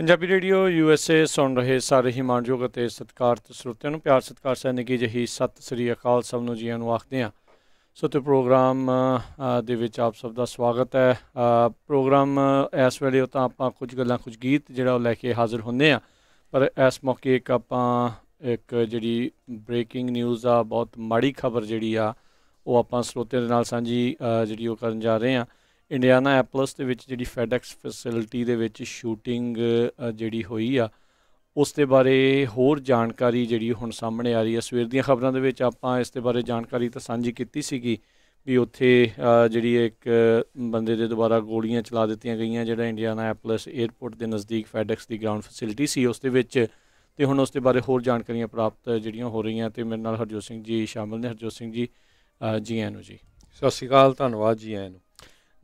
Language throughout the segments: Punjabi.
Punjabi radio U S A ਸੁਣ ਰਹੇ ਸਾਰੇ ਹੀ ਮਾਣਯੋਗ ਅਤੇ ਸਤਿਕਾਰਤ ਸਰੋਤਿਆਂ ਨੂੰ ਪਿਆਰ ਸਤਿਕਾਰ ਸਹਿਨਗੀ ਜਹੀ ਸਤਿ ਸ੍ਰੀ ਅਕਾਲ ਸਭ ਨੂੰ ਜੀਆਂ ਨੂੰ ਆਖਦੇ ਆ ਸੋ ਤੇ ਪ੍ਰੋਗਰਾਮ ਦੇ ਵਿੱਚ ਆਪ ਸਭ ਦਾ ਸਵਾਗਤ ਹੈ ਪ੍ਰੋਗਰਾਮ ਇਸ ਵੇਲੇ ਤਾਂ ਆਪਾਂ ਕੁਝ ਗੱਲਾਂ ਕੁਝ ਗੀਤ ਜਿਹੜਾ ਉਹ ਲੈ ਕੇ ਹਾਜ਼ਰ ਹੁੰਨੇ ਆ ਪਰ ਇਸ ਮੌਕੇ ਇੱਕ ਆਪਾਂ ਇੱਕ ਜਿਹੜੀ ਬ੍ਰੇਕਿੰਗ ਨਿਊਜ਼ ਆ ਬਹੁਤ ਮਾੜੀ ਖਬਰ ਜਿਹੜੀ ਆ ਉਹ ਆਪਾਂ ਸਰੋਤਿਆਂ ਦੇ ਨਾਲ ਸਾਂਝੀ ਜਿਹੜੀ ਉਹ ਕਰਨ ਜਾ ਰਹੇ ਆ ਇੰਡੀਆਨਾ ਐਪਲਸ ਦੇ ਵਿੱਚ ਜਿਹੜੀ ਫੈਡੈਕਸ ਫੈਸਿਲਿਟੀ ਦੇ ਵਿੱਚ ਸ਼ੂਟਿੰਗ ਜਿਹੜੀ ਹੋਈ ਆ ਉਸ ਦੇ ਬਾਰੇ ਹੋਰ ਜਾਣਕਾਰੀ ਜਿਹੜੀ ਹੁਣ ਸਾਹਮਣੇ ਆ ਰਹੀ ਹੈ ਸਵੇਰ ਦੀਆਂ ਖਬਰਾਂ ਦੇ ਵਿੱਚ ਆਪਾਂ ਇਸ ਦੇ ਬਾਰੇ ਜਾਣਕਾਰੀ ਤਾਂ ਸਾਂਝੀ ਕੀਤੀ ਸੀਗੀ ਵੀ ਉੱਥੇ ਜਿਹੜੀ ਇੱਕ ਬੰਦੇ ਦੇ ਦੁਬਾਰਾ ਗੋਲੀਆਂ ਚਲਾ ਦਿੱਤੀਆਂ ਗਈਆਂ ਜਿਹੜਾ ਇੰਡੀਆਨਾ ਐਪਲਸ 에ਅਰਪੋਰਟ ਦੇ ਨਜ਼ਦੀਕ ਫੈਡੈਕਸ ਦੀ ਗਰਾਊਂਡ ਫੈਸਿਲਿਟੀ ਸੀ ਉਸ ਦੇ ਵਿੱਚ ਤੇ ਹੁਣ ਉਸ ਦੇ ਬਾਰੇ ਹੋਰ ਜਾਣਕਾਰੀਆਂ ਪ੍ਰਾਪਤ ਜਿਹੜੀਆਂ ਹੋ ਰਹੀਆਂ ਤੇ ਮੇਰੇ ਨਾਲ ਹਰਜੋਤ ਸਿੰਘ ਜੀ ਸ਼ਾਮਲ ਨੇ ਹਰਜੋਤ ਸਿੰਘ ਜੀ ਜੀ ਆਇਆਂ ਨੂੰ ਜੀ ਸਤਿ ਸ਼੍ਰੀ ਅਕਾਲ ਧੰਨਵਾਦ ਜੀ ਆਇਆਂ ਨੂੰ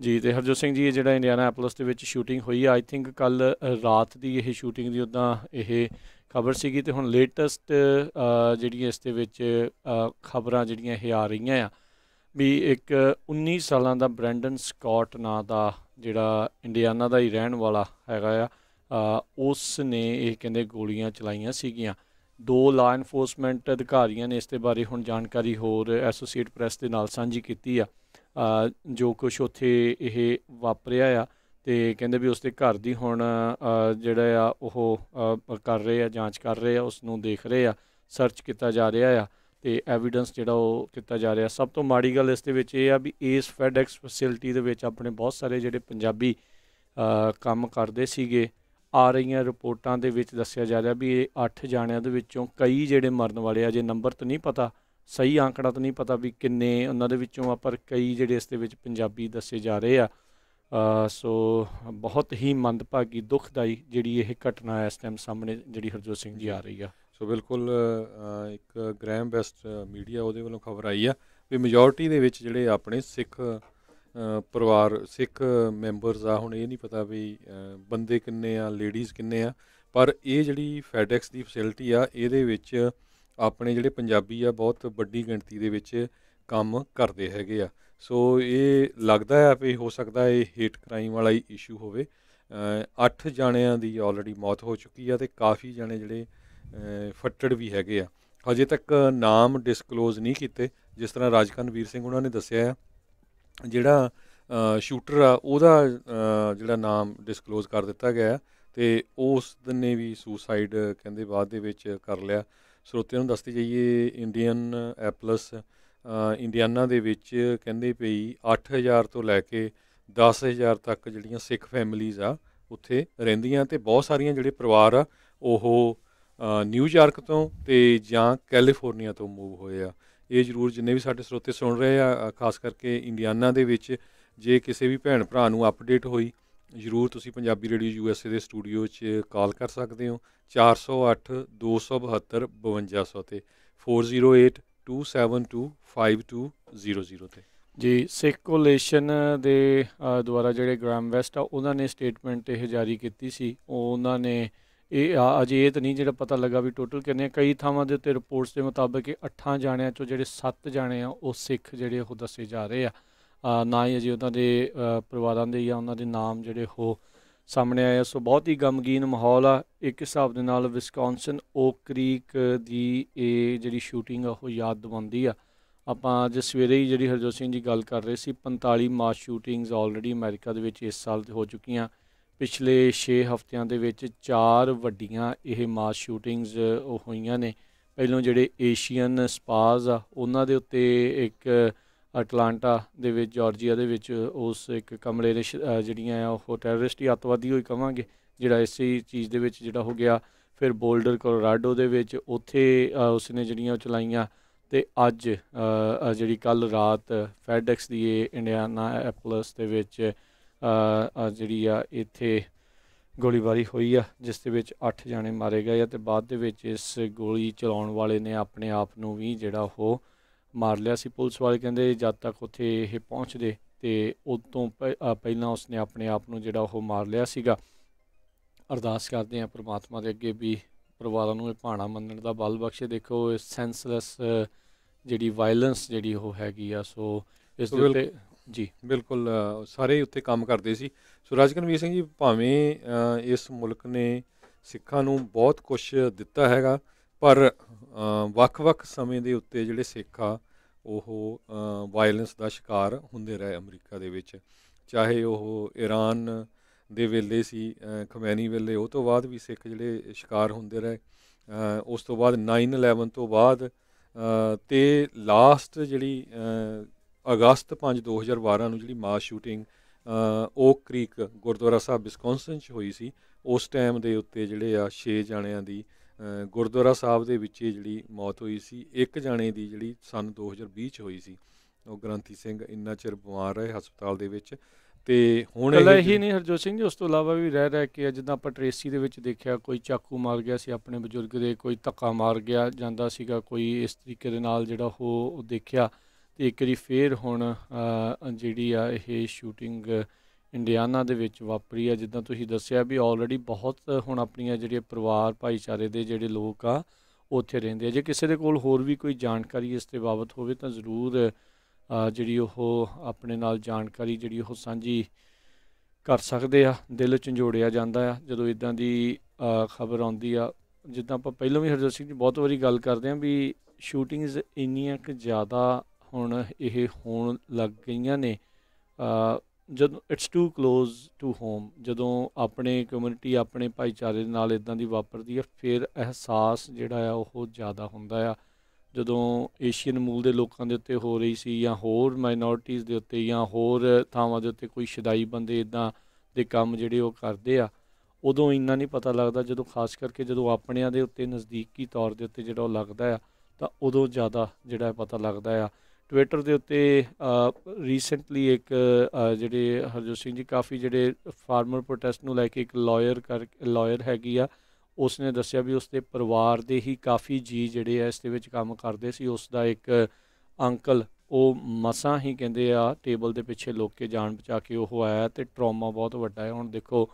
ਜੀ ਤੇ ਹਰਜੋਤ ਸਿੰਘ ਜੀ ਇਹ ਜਿਹੜਾ ਇੰਡੀਆਨਾ ਐਪਲਸ ਦੇ ਵਿੱਚ ਸ਼ੂਟਿੰਗ ਹੋਈ ਆਈ ਥਿੰਕ ਕੱਲ ਰਾਤ ਦੀ ਇਹ ਸ਼ੂਟਿੰਗ ਦੀ ਉਦਾਂ ਇਹ ਖਬਰ ਸੀਗੀ ਤੇ ਹੁਣ ਲੇਟੈਸਟ ਜਿਹੜੀ ਇਸ ਦੇ ਵਿੱਚ ਖਬਰਾਂ ਜਿਹੜੀਆਂ ਇਹ ਆ ਰਹੀਆਂ ਆ ਵੀ ਇੱਕ 19 ਸਾਲਾਂ ਦਾ ਬ੍ਰੈਂਡਨ ਸਕਾਟ ਨਾਂ ਦਾ ਜਿਹੜਾ ਇੰਡੀਆਨਾ ਦਾ ਹੀ ਰਹਿਣ ਵਾਲਾ ਹੈਗਾ ਆ ਉਸ ਨੇ ਇਹ ਕਹਿੰਦੇ ਗੋਲੀਆਂ ਚਲਾਈਆਂ ਸੀਗੀਆਂ ਦੋ ਲਾ ਇਨਫੋਰਸਮੈਂਟ ਅਧਿਕਾਰੀਆਂ ਨੇ ਇਸ ਦੇ ਬਾਰੇ ਹੁਣ ਜਾਣਕਾਰੀ ਹੋਰ ਐਸੋਸੀਏਟ ਪ੍ਰੈਸ ਦੇ ਨਾਲ ਸਾਂਝੀ ਕੀਤੀ ਆ ਜੋ ਕੁਝ ਉੱਥੇ ਇਹ ਵਾਪਰਿਆ ਆ ਤੇ ਕਹਿੰਦੇ ਵੀ ਉਸਦੇ ਘਰ ਦੀ ਹੁਣ ਜਿਹੜਾ ਆ ਉਹ ਕਰ ਰਹੇ ਆ ਜਾਂਚ ਕਰ ਰਹੇ ਆ ਉਸ ਨੂੰ ਦੇਖ ਰਹੇ ਆ ਸਰਚ ਕੀਤਾ ਜਾ ਰਿਹਾ ਆ ਤੇ ਐਵੀਡੈਂਸ ਜਿਹੜਾ ਉਹ ਕੀਤਾ ਜਾ ਰਿਹਾ ਸਭ ਤੋਂ ਮਾੜੀ ਗੱਲ ਇਸ ਦੇ ਵਿੱਚ ਇਹ ਆ ਵੀ ਇਸ ਫੈਡਐਕਸ ਫੈਸਿਲਿਟੀ ਦੇ ਵਿੱਚ ਆਪਣੇ ਬਹੁਤ ਸਾਰੇ ਜਿਹੜੇ ਪੰਜਾਬੀ ਕੰਮ ਕਰਦੇ ਸੀਗੇ ਆ ਰਹੀਆਂ ਰਿਪੋਰਟਾਂ ਦੇ ਵਿੱਚ ਦੱਸਿਆ ਜਾ ਰਿਹਾ ਵੀ ਇਹ 8 ਜਾਣਿਆਂ ਦੇ ਵਿੱਚੋਂ ਕਈ ਜਿਹੜੇ ਮਰਨ ਵਾਲੇ ਆ ਜੇ ਨੰਬਰ ਤਾਂ ਨਹੀਂ ਪਤਾ ਸਹੀ ਆંકੜਾ ਤਾਂ ਨਹੀਂ ਪਤਾ ਵੀ ਕਿੰਨੇ ਉਹਨਾਂ ਦੇ ਵਿੱਚੋਂ ਆ ਪਰ ਕਈ ਜਿਹੜੇ ਇਸ ਦੇ ਵਿੱਚ ਪੰਜਾਬੀ ਦੱਸੇ ਜਾ ਰਹੇ ਆ ਸੋ ਬਹੁਤ ਹੀ ਮੰਦਭਾਗੀ ਦੁਖਦਾਈ ਜਿਹੜੀ ਇਹ ਘਟਨਾ ਇਸ ਟਾਈਮ ਸਾਹਮਣੇ ਜਿਹੜੀ ਹਰਜੋਤ ਸਿੰਘ ਜੀ ਆ ਰਹੀ ਆ ਸੋ ਬਿਲਕੁਲ ਇੱਕ ਗ੍ਰੈਮ ਬੈਸਟ ਮੀਡੀਆ ਉਹਦੇ ਵੱਲੋਂ ਖਬਰ ਆਈ ਆ ਵੀ ਮੈਜੋਰਟੀ ਦੇ ਵਿੱਚ ਜਿਹੜੇ ਆਪਣੇ ਸਿੱਖ ਪਰਿਵਾਰ ਸਿੱਖ ਮੈਂਬਰਸ ਆ ਹੁਣ ਇਹ ਨਹੀਂ ਪਤਾ ਵੀ ਬੰਦੇ ਕਿੰਨੇ ਆ ਲੇਡੀਜ਼ ਕਿੰਨੇ ਆ ਪਰ ਇਹ ਜਿਹੜੀ ਫੈਡੈਕਸ ਦੀ ਫੈਸਿਲਿਟੀ ਆ ਇਹਦੇ ਵਿੱਚ ਆਪਣੇ ਜਿਹੜੇ ਪੰਜਾਬੀ ਆ ਬਹੁਤ ਵੱਡੀ ਗਿਣਤੀ ਦੇ ਵਿੱਚ ਕੰਮ ਕਰਦੇ ਹੈਗੇ ਆ ਸੋ ਇਹ ਲੱਗਦਾ ਹੈ ਵੀ ਹੋ ਸਕਦਾ ਇਹ ਹੇਟ ਕ੍ਰਾਈਮ ਵਾਲਾ ਹੀ ਇਸ਼ੂ ਹੋਵੇ 8 ਜਾਣਿਆਂ ਦੀ ਆਲਰੇਡੀ ਮੌਤ ਹੋ ਚੁੱਕੀ ਆ ਤੇ ਕਾਫੀ ਜਾਣੇ ਜਿਹੜੇ ਫੱਟੜ ਵੀ ਹੈਗੇ ਆ ਹਜੇ ਤੱਕ ਨਾਮ ਡਿਸਕਲੋਜ਼ ਨਹੀਂ ਕੀਤੇ ਜਿਸ ਤਰ੍ਹਾਂ ਰਾਜਕਨ ਵੀਰ ਸਿੰਘ ਉਹਨਾਂ ਨੇ ਦੱਸਿਆ ਆ ਜਿਹੜਾ ਸ਼ੂਟਰ ਆ ਉਹਦਾ ਜਿਹੜਾ ਨਾਮ ਡਿਸਕਲੋਜ਼ ਕਰ ਦਿੱਤਾ ਗਿਆ ਤੇ ਉਸ ਦਿਨ ਨੇ ਵੀ ਸੁਸਾਈਡ ਕਹਿੰਦੇ ਬਾਅਦ ਦੇ ਵਿੱਚ ਕਰ ਲਿਆ ਸਰੋਤਿਆਂ ਨੂੰ ਦੱਸਦੇ ਜਾਈਏ ਇੰਡੀਅਨ ਐਪਲਸ ਇੰਡੀਆਨਾ ਦੇ ਵਿੱਚ ਕਹਿੰਦੇ ਪਈ 8000 ਤੋਂ ਲੈ ਕੇ 10000 ਤੱਕ ਜਿਹੜੀਆਂ ਸਿੱਖ ਫੈਮਿਲੀਆਂ ਆ ਉੱਥੇ ਰਹਿੰਦੀਆਂ ਤੇ ਬਹੁਤ ਸਾਰੀਆਂ ਜਿਹੜੇ ਪਰਿਵਾਰ ਆ ਉਹ ਨਿਊਯਾਰਕ ਤੋਂ ਤੇ ਜਾਂ ਕੈਲੀਫੋਰਨੀਆ ਤੋਂ ਮੂਵ ਹੋਏ ਆ ਇਹ ਜਰੂਰ ਜਿੰਨੇ ਵੀ ਸਾਡੇ ਸਰੋਤੇ ਸੁਣ ਰਹੇ ਆ ਖਾਸ ਕਰਕੇ ਇੰਡੀਆਨਾ ਦੇ ਵਿੱਚ ਜੇ ਕਿਸੇ ਵੀ ਭੈਣ ਭਰਾ ਨੂੰ ਅਪਡੇਟ ਹੋਈ ਜ਼ਰੂਰ ਤੁਸੀਂ Punjabi radio U S A ਦੇ ਸਟੂਡੀਓ 'ਚ ਕਾਲ ਕਰ ਸਕਦੇ ਹੋ 408 272 5200 ਤੇ 408 272 5200 ਤੇ ਜੀ ਸਿੱਖ ਕੋਲੇਸ਼ਨ ਦੇ ਦੁਆਰਾ ਜਿਹੜੇ ਗ੍ਰਾਮ ਵੈਸਟ ਆ ਉਹਨਾਂ ਨੇ ਸਟੇਟਮੈਂਟ ਇਹ ਜਾਰੀ ਕੀਤੀ ਸੀ ਉਹਨਾਂ ਨੇ ਇਹ ਅਜੇ ਇਹ ਤਾਂ ਨਹੀਂ ਜਿਹੜਾ ਪਤਾ ਲੱਗਾ ਵੀ ਟੋਟਲ ਕਿੰਨੇ ਕਈ ਥਾਵਾਂ ਦੇ ਉੱਤੇ ਰਿਪੋਰਟਸ ਦੇ ਮੁਤਾਬਕ ਇਹ 8 ਜਾਣਿਆਂ ਚੋਂ ਜਿਹੜੇ 7 ਜਾਣੇ ਆ ਉਹ ਸਿੱਖ ਜਿਹੜੇ ਉਹ ਦੱਸੇ ਜਾ ਰਹੇ ਆ ਨਾ ਹੀ ਅਜੇ ਉਹਨਾਂ ਦੇ ਪਰਿਵਾਰਾਂ ਦੇ ਜਾਂ ਉਹਨਾਂ ਦੇ ਨਾਮ ਜਿਹੜੇ ਹੋ ਸਾਹਮਣੇ ਆਏ ਸੋ ਬਹੁਤ ਹੀ ਗਮਗੀਨ ਮਾਹੌਲ ਆ ਇੱਕ ਹਿਸਾਬ ਦੇ ਨਾਲ ਵਿਸਕੌਨਸਨ ਓਕਰੀਕ ਦੀ ਇਹ ਜਿਹੜੀ ਸ਼ੂਟਿੰਗ ਆ ਉਹ ਯਾਦ ਦਿਵਾਉਂਦੀ ਆ ਆਪਾਂ ਅੱਜ ਸਵੇਰੇ ਹੀ ਜਿਹੜੀ ਹਰਜੋਤ ਸਿੰਘ ਜੀ ਗੱਲ ਕਰ ਰਹੇ ਸੀ 45 ਮਾਸ ਸ਼ੂਟਿੰਗਸ ਆਲਰੇਡੀ ਅਮਰੀਕਾ ਦੇ ਵਿੱਚ ਇਸ ਸਾਲ ਹੋ ਚੁੱਕੀਆਂ ਪਿਛਲੇ 6 ਹਫ਼ਤਿਆਂ ਦੇ ਵਿੱਚ 4 ਵੱਡੀਆਂ ਇਹ ਮਾਸ ਸ਼ੂਟਿੰਗਸ ਹੋਈਆਂ ਨੇ ਪਹਿਲੋਂ ਜਿਹੜੇ ਏਸ਼ੀਅਨ ਸਪਾਜ਼ ਆ ਉਹਨਾਂ ਦੇ ਉੱਤੇ ਇੱਕ ਅਟਲਾਂਟਾ ਦੇ ਵਿੱਚ ਜਾਰਜੀਆ ਦੇ ਵਿੱਚ ਉਸ ਇੱਕ ਕਮਲੇ ਦੇ ਜਿਹੜੀਆਂ ਆ ਉਹ ਟੈਰਰਿਸਟ ਹੀ ਅਤਵਾਦੀ ਹੋਈ ਕਵਾਂਗੇ ਜਿਹੜਾ ਇਸੇ ਚੀਜ਼ ਦੇ ਵਿੱਚ ਜਿਹੜਾ ਹੋ ਗਿਆ ਫਿਰ ਬੋਲਡਰ ਕੋਲੋਰਾਡੋ ਦੇ ਵਿੱਚ ਉੱਥੇ ਉਸਨੇ ਜਿਹੜੀਆਂ ਚਲਾਈਆਂ ਤੇ ਅੱਜ ਜਿਹੜੀ ਕੱਲ ਰਾਤ ਫੈਡਐਕਸ ਦੀ ਇਹ ਇੰਡੀਆਨਾ ਐਪਲਸ ਦੇ ਵਿੱਚ ਜਿਹੜੀ ਆ ਇੱਥੇ ਗੋਲੀਬਾਰੀ ਹੋਈ ਆ ਜਿਸ ਦੇ ਵਿੱਚ 8 ਜਾਣੇ ਮਾਰੇ ਗਏ ਆ ਤੇ ਬਾਅਦ ਦੇ ਵਿੱਚ ਇਸ ਗੋਲੀ ਚਲਾਉਣ ਵਾਲੇ ਨੇ ਆਪਣੇ ਆਪ ਨੂੰ ਵੀ ਜਿਹੜਾ ਉਹ ਮਾਰ ਲਿਆ ਸੀ ਪੁਲਿਸ ਵਾਲੇ ਕਹਿੰਦੇ ਜਦ ਤੱਕ ਉੱਥੇ ਇਹ ਪਹੁੰਚਦੇ ਤੇ ਉਸ ਤੋਂ ਪਹਿਲਾਂ ਉਸਨੇ ਆਪਣੇ ਆਪ ਨੂੰ ਜਿਹੜਾ ਉਹ ਮਾਰ ਲਿਆ ਸੀਗਾ ਅਰਦਾਸ ਕਰਦੇ ਆ ਪ੍ਰਮਾਤਮਾ ਦੇ ਅੱਗੇ ਵੀ ਪਰਿਵਾਰਾਂ ਨੂੰ ਇਹ ਭਾਣਾ ਮੰਨਣ ਦਾ ਬਲ ਬਖਸ਼ੇ ਦੇਖੋ ਇਸ ਸੈਂਸਲੈਸ ਜਿਹੜੀ ਵਾਇਲੈਂਸ ਜਿਹੜੀ ਉਹ ਹੈਗੀ ਆ ਸੋ ਇਸ ਦੇ ਉੱਤੇ ਜੀ ਬਿਲਕੁਲ ਸਾਰੇ ਉੱਤੇ ਕੰਮ ਕਰਦੇ ਸੀ ਸੋ ਰਾਜਕਨਵੀਰ ਸਿੰਘ ਜੀ ਭਾਵੇਂ ਇਸ ਮੁਲਕ ਨੇ ਸਿੱਖਾਂ ਨੂੰ ਬਹੁਤ ਕੁਝ ਦਿੱਤਾ ਹੈਗਾ ਪਰ ਵੱਖ-ਵੱਖ ਸਮੇਂ ਦੇ ਉੱਤੇ ਜਿਹੜੇ ਸਿੱਖ ਆ ਉਹ ਵਾਇਲੈਂਸ ਦਾ ਸ਼ਿਕਾਰ ਹੁੰਦੇ ਰਹੇ ਅਮਰੀਕਾ ਦੇ ਵਿੱਚ ਚਾਹੇ ਉਹ ਈਰਾਨ ਦੇ ਵੇਲੇ ਸੀ ਖਮੈਨੀ ਵੇਲੇ ਉਹ ਤੋਂ ਬਾਅਦ ਵੀ ਸਿੱਖ ਜਿਹੜੇ ਸ਼ਿਕਾਰ ਹੁੰਦੇ ਰਹੇ ਉਸ ਤੋਂ ਬਾਅਦ 9/11 ਤੋਂ ਬਾਅਦ ਤੇ ਲਾਸਟ ਜਿਹੜੀ ਅਗਸਤ 5 2012 ਨੂੰ ਜਿਹੜੀ mass shooting Oak Creek Gurdwara Sahib Wisconsin 'ਚ ਹੋਈ ਸੀ ਉਸ ਟਾਈਮ ਦੇ ਉੱਤੇ ਜਿਹੜੇ ਆ 6 ਜਣਿਆਂ ਦੀ ਗੁਰਦੁਆਰਾ ਸਾਹਿਬ ਦੇ ਵਿੱਚ ਜਿਹੜੀ ਮੌਤ ਹੋਈ ਸੀ ਇੱਕ ਜਾਣੇ ਦੀ ਜਿਹੜੀ ਸਨ 2020 ਚ ਹੋਈ ਸੀ ਉਹ ਗ੍ਰੰਥੀ ਸਿੰਘ ਇੰਨਾ ਚਿਰ ਬਿਮਾਰ ਰਹੇ ਹਸਪਤਾਲ ਦੇ ਵਿੱਚ ਤੇ ਹੁਣ ਇਹ ਹੀ ਨਹੀਂ ਹਰਜੋਤ ਸਿੰਘ ਜੀ ਉਸ ਤੋਂ ਇਲਾਵਾ ਵੀ ਰਹਿ ਰਹਿ ਕੇ ਜਿੱਦਾਂ ਆਪਾਂ ਟਰੇਸੀ ਦੇ ਵਿੱਚ ਦੇਖਿਆ ਕੋਈ ਚਾਕੂ ਮਾਰ ਗਿਆ ਸੀ ਆਪਣੇ ਬਜ਼ੁਰਗ ਦੇ ਕੋਈ ਧੱਕਾ ਮਾਰ ਗਿਆ ਜਾਂਦਾ ਸੀਗਾ ਕੋਈ ਇਸ ਤਰੀਕੇ ਦੇ ਨਾਲ ਜਿਹੜਾ ਉਹ ਦੇਖਿਆ ਤੇ ਇੱਕ ਵਾਰੀ ਫੇਰ ਹੁਣ ਜਿਹੜੀ ਆ ਇਹ ਸ਼ੂਟਿੰਗ ਇੰਡੀਆਨਾ ਦੇ ਵਿੱਚ ਵਾਪਰੀ ਆ ਜਿੱਦਾਂ ਤੁਸੀਂ ਦੱਸਿਆ ਵੀ ਆਲਰੇਡੀ ਬਹੁਤ ਹੁਣ ਆਪਣੀਆਂ ਜਿਹੜੀਆਂ ਪਰਿਵਾਰ ਭਾਈਚਾਰੇ ਦੇ ਜਿਹੜੇ ਲੋਕ ਆ ਉੱਥੇ ਰਹਿੰਦੇ ਆ ਜੇ ਕਿਸੇ ਦੇ ਕੋਲ ਹੋਰ ਵੀ ਕੋਈ ਜਾਣਕਾਰੀ ਇਸ ਤੇ ਬਾਬਤ ਹੋਵੇ ਤਾਂ ਜ਼ਰੂਰ ਜਿਹੜੀ ਉਹ ਆਪਣੇ ਨਾਲ ਜਾਣਕਾਰੀ ਜਿਹੜੀ ਉਹ ਸਾਂਝੀ ਕਰ ਸਕਦੇ ਆ ਦਿਲ ਝੰਜੋੜਿਆ ਜਾਂਦਾ ਆ ਜਦੋਂ ਇਦਾਂ ਦੀ ਖਬਰ ਆਉਂਦੀ ਆ ਜਿੱਦਾਂ ਆਪਾਂ ਪਹਿਲਾਂ ਵੀ ਹਰਜੋਤ ਸਿੰਘ ਜੀ ਬਹੁਤ ਵਾਰੀ ਗੱਲ ਕਰਦੇ ਆ ਵੀ ਸ਼ੂਟਿੰਗਸ ਇੰਨੀਆਂ ਕਿ ਜ਼ਿਆਦਾ ਹੁਣ ਇਹ ਹੋਣ ਲੱਗ ਗਈਆਂ ਨੇ ਜਦੋਂ it's too close to home ਜਦੋਂ ਆਪਣੇ ਕਮਿਊਨਿਟੀ ਆਪਣੇ ਭਾਈਚਾਰੇ ਦੇ ਨਾਲ ਇਦਾਂ ਦੀ ਵਾਪਰਦੀ ਹੈ ਫਿਰ ਅਹਿਸਾਸ ਜਿਹੜਾ ਆ ਉਹ ਜ਼ਿਆਦਾ ਹੁੰਦਾ ਆ ਜਦੋਂ ਏਸ਼ੀਅਨ ਮੂਲ ਦੇ ਲੋਕਾਂ ਦੇ ਉੱਤੇ ਹੋ ਰਹੀ ਸੀ ਜਾਂ ਹੋਰ ਮਾਈਨੋਰਟੀਆਂ ਦੇ ਉੱਤੇ ਜਾਂ ਹੋਰ ਥਾਵਾਂ ਦੇ ਉੱਤੇ ਕੋਈ ਸ਼ਦਾਈ ਬੰਦੇ ਇਦਾਂ ਦੇ ਕੰਮ ਜਿਹੜੇ ਉਹ ਕਰਦੇ ਆ ਉਦੋਂ ਇੰਨਾ ਨਹੀਂ ਪਤਾ ਲੱਗਦਾ ਜਦੋਂ ਖਾਸ ਕਰਕੇ ਜਦੋਂ ਆਪਣਿਆਂ ਦੇ ਉੱਤੇ ਨਜ਼ਦੀਕੀ ਤੌਰ ਦੇ ਉੱਤੇ ਜਿਹੜਾ ਉਹ ਲੱਗਦਾ ਆ ਤਾਂ ਉਦੋਂ ਜ਼ਿਆਦਾ ਜਿਹੜਾ ਪਤਾ ਲੱਗਦਾ ਆ ਟਵਿੱਟਰ ਦੇ ਉੱਤੇ ਰੀਸੈਂਟਲੀ ਇੱਕ ਜਿਹੜੇ ਹਰਜੋਤ ਸਿੰਘ ਜੀ ਕਾਫੀ ਜਿਹੜੇ ਫਾਰਮਰ ਪ੍ਰੋਟੈਸਟ ਨੂੰ ਲੈ ਕੇ ਇੱਕ ਲਾਇਰ ਕਰ ਲਾਇਰ ਹੈਗੀ ਆ ਉਸਨੇ ਦੱਸਿਆ ਵੀ ਉਸਦੇ ਪਰਿਵਾਰ ਦੇ ਹੀ ਕਾਫੀ ਜੀ ਜਿਹੜੇ ਆ ਇਸ ਦੇ ਵਿੱਚ ਕੰਮ ਕਰਦੇ ਸੀ ਉਸ ਦਾ ਇੱਕ ਅੰਕਲ ਉਹ ਮਸਾਂ ਹੀ ਕਹਿੰਦੇ ਆ ਟੇਬਲ ਦੇ ਪਿੱਛੇ ਲੋਕ ਕੇ ਜਾਣ ਬਚਾ ਕੇ ਉਹ ਆਇਆ ਤੇ ਟਰਾਮਾ ਬਹੁਤ ਵੱਡਾ ਹੈ ਹੁਣ ਦੇਖੋ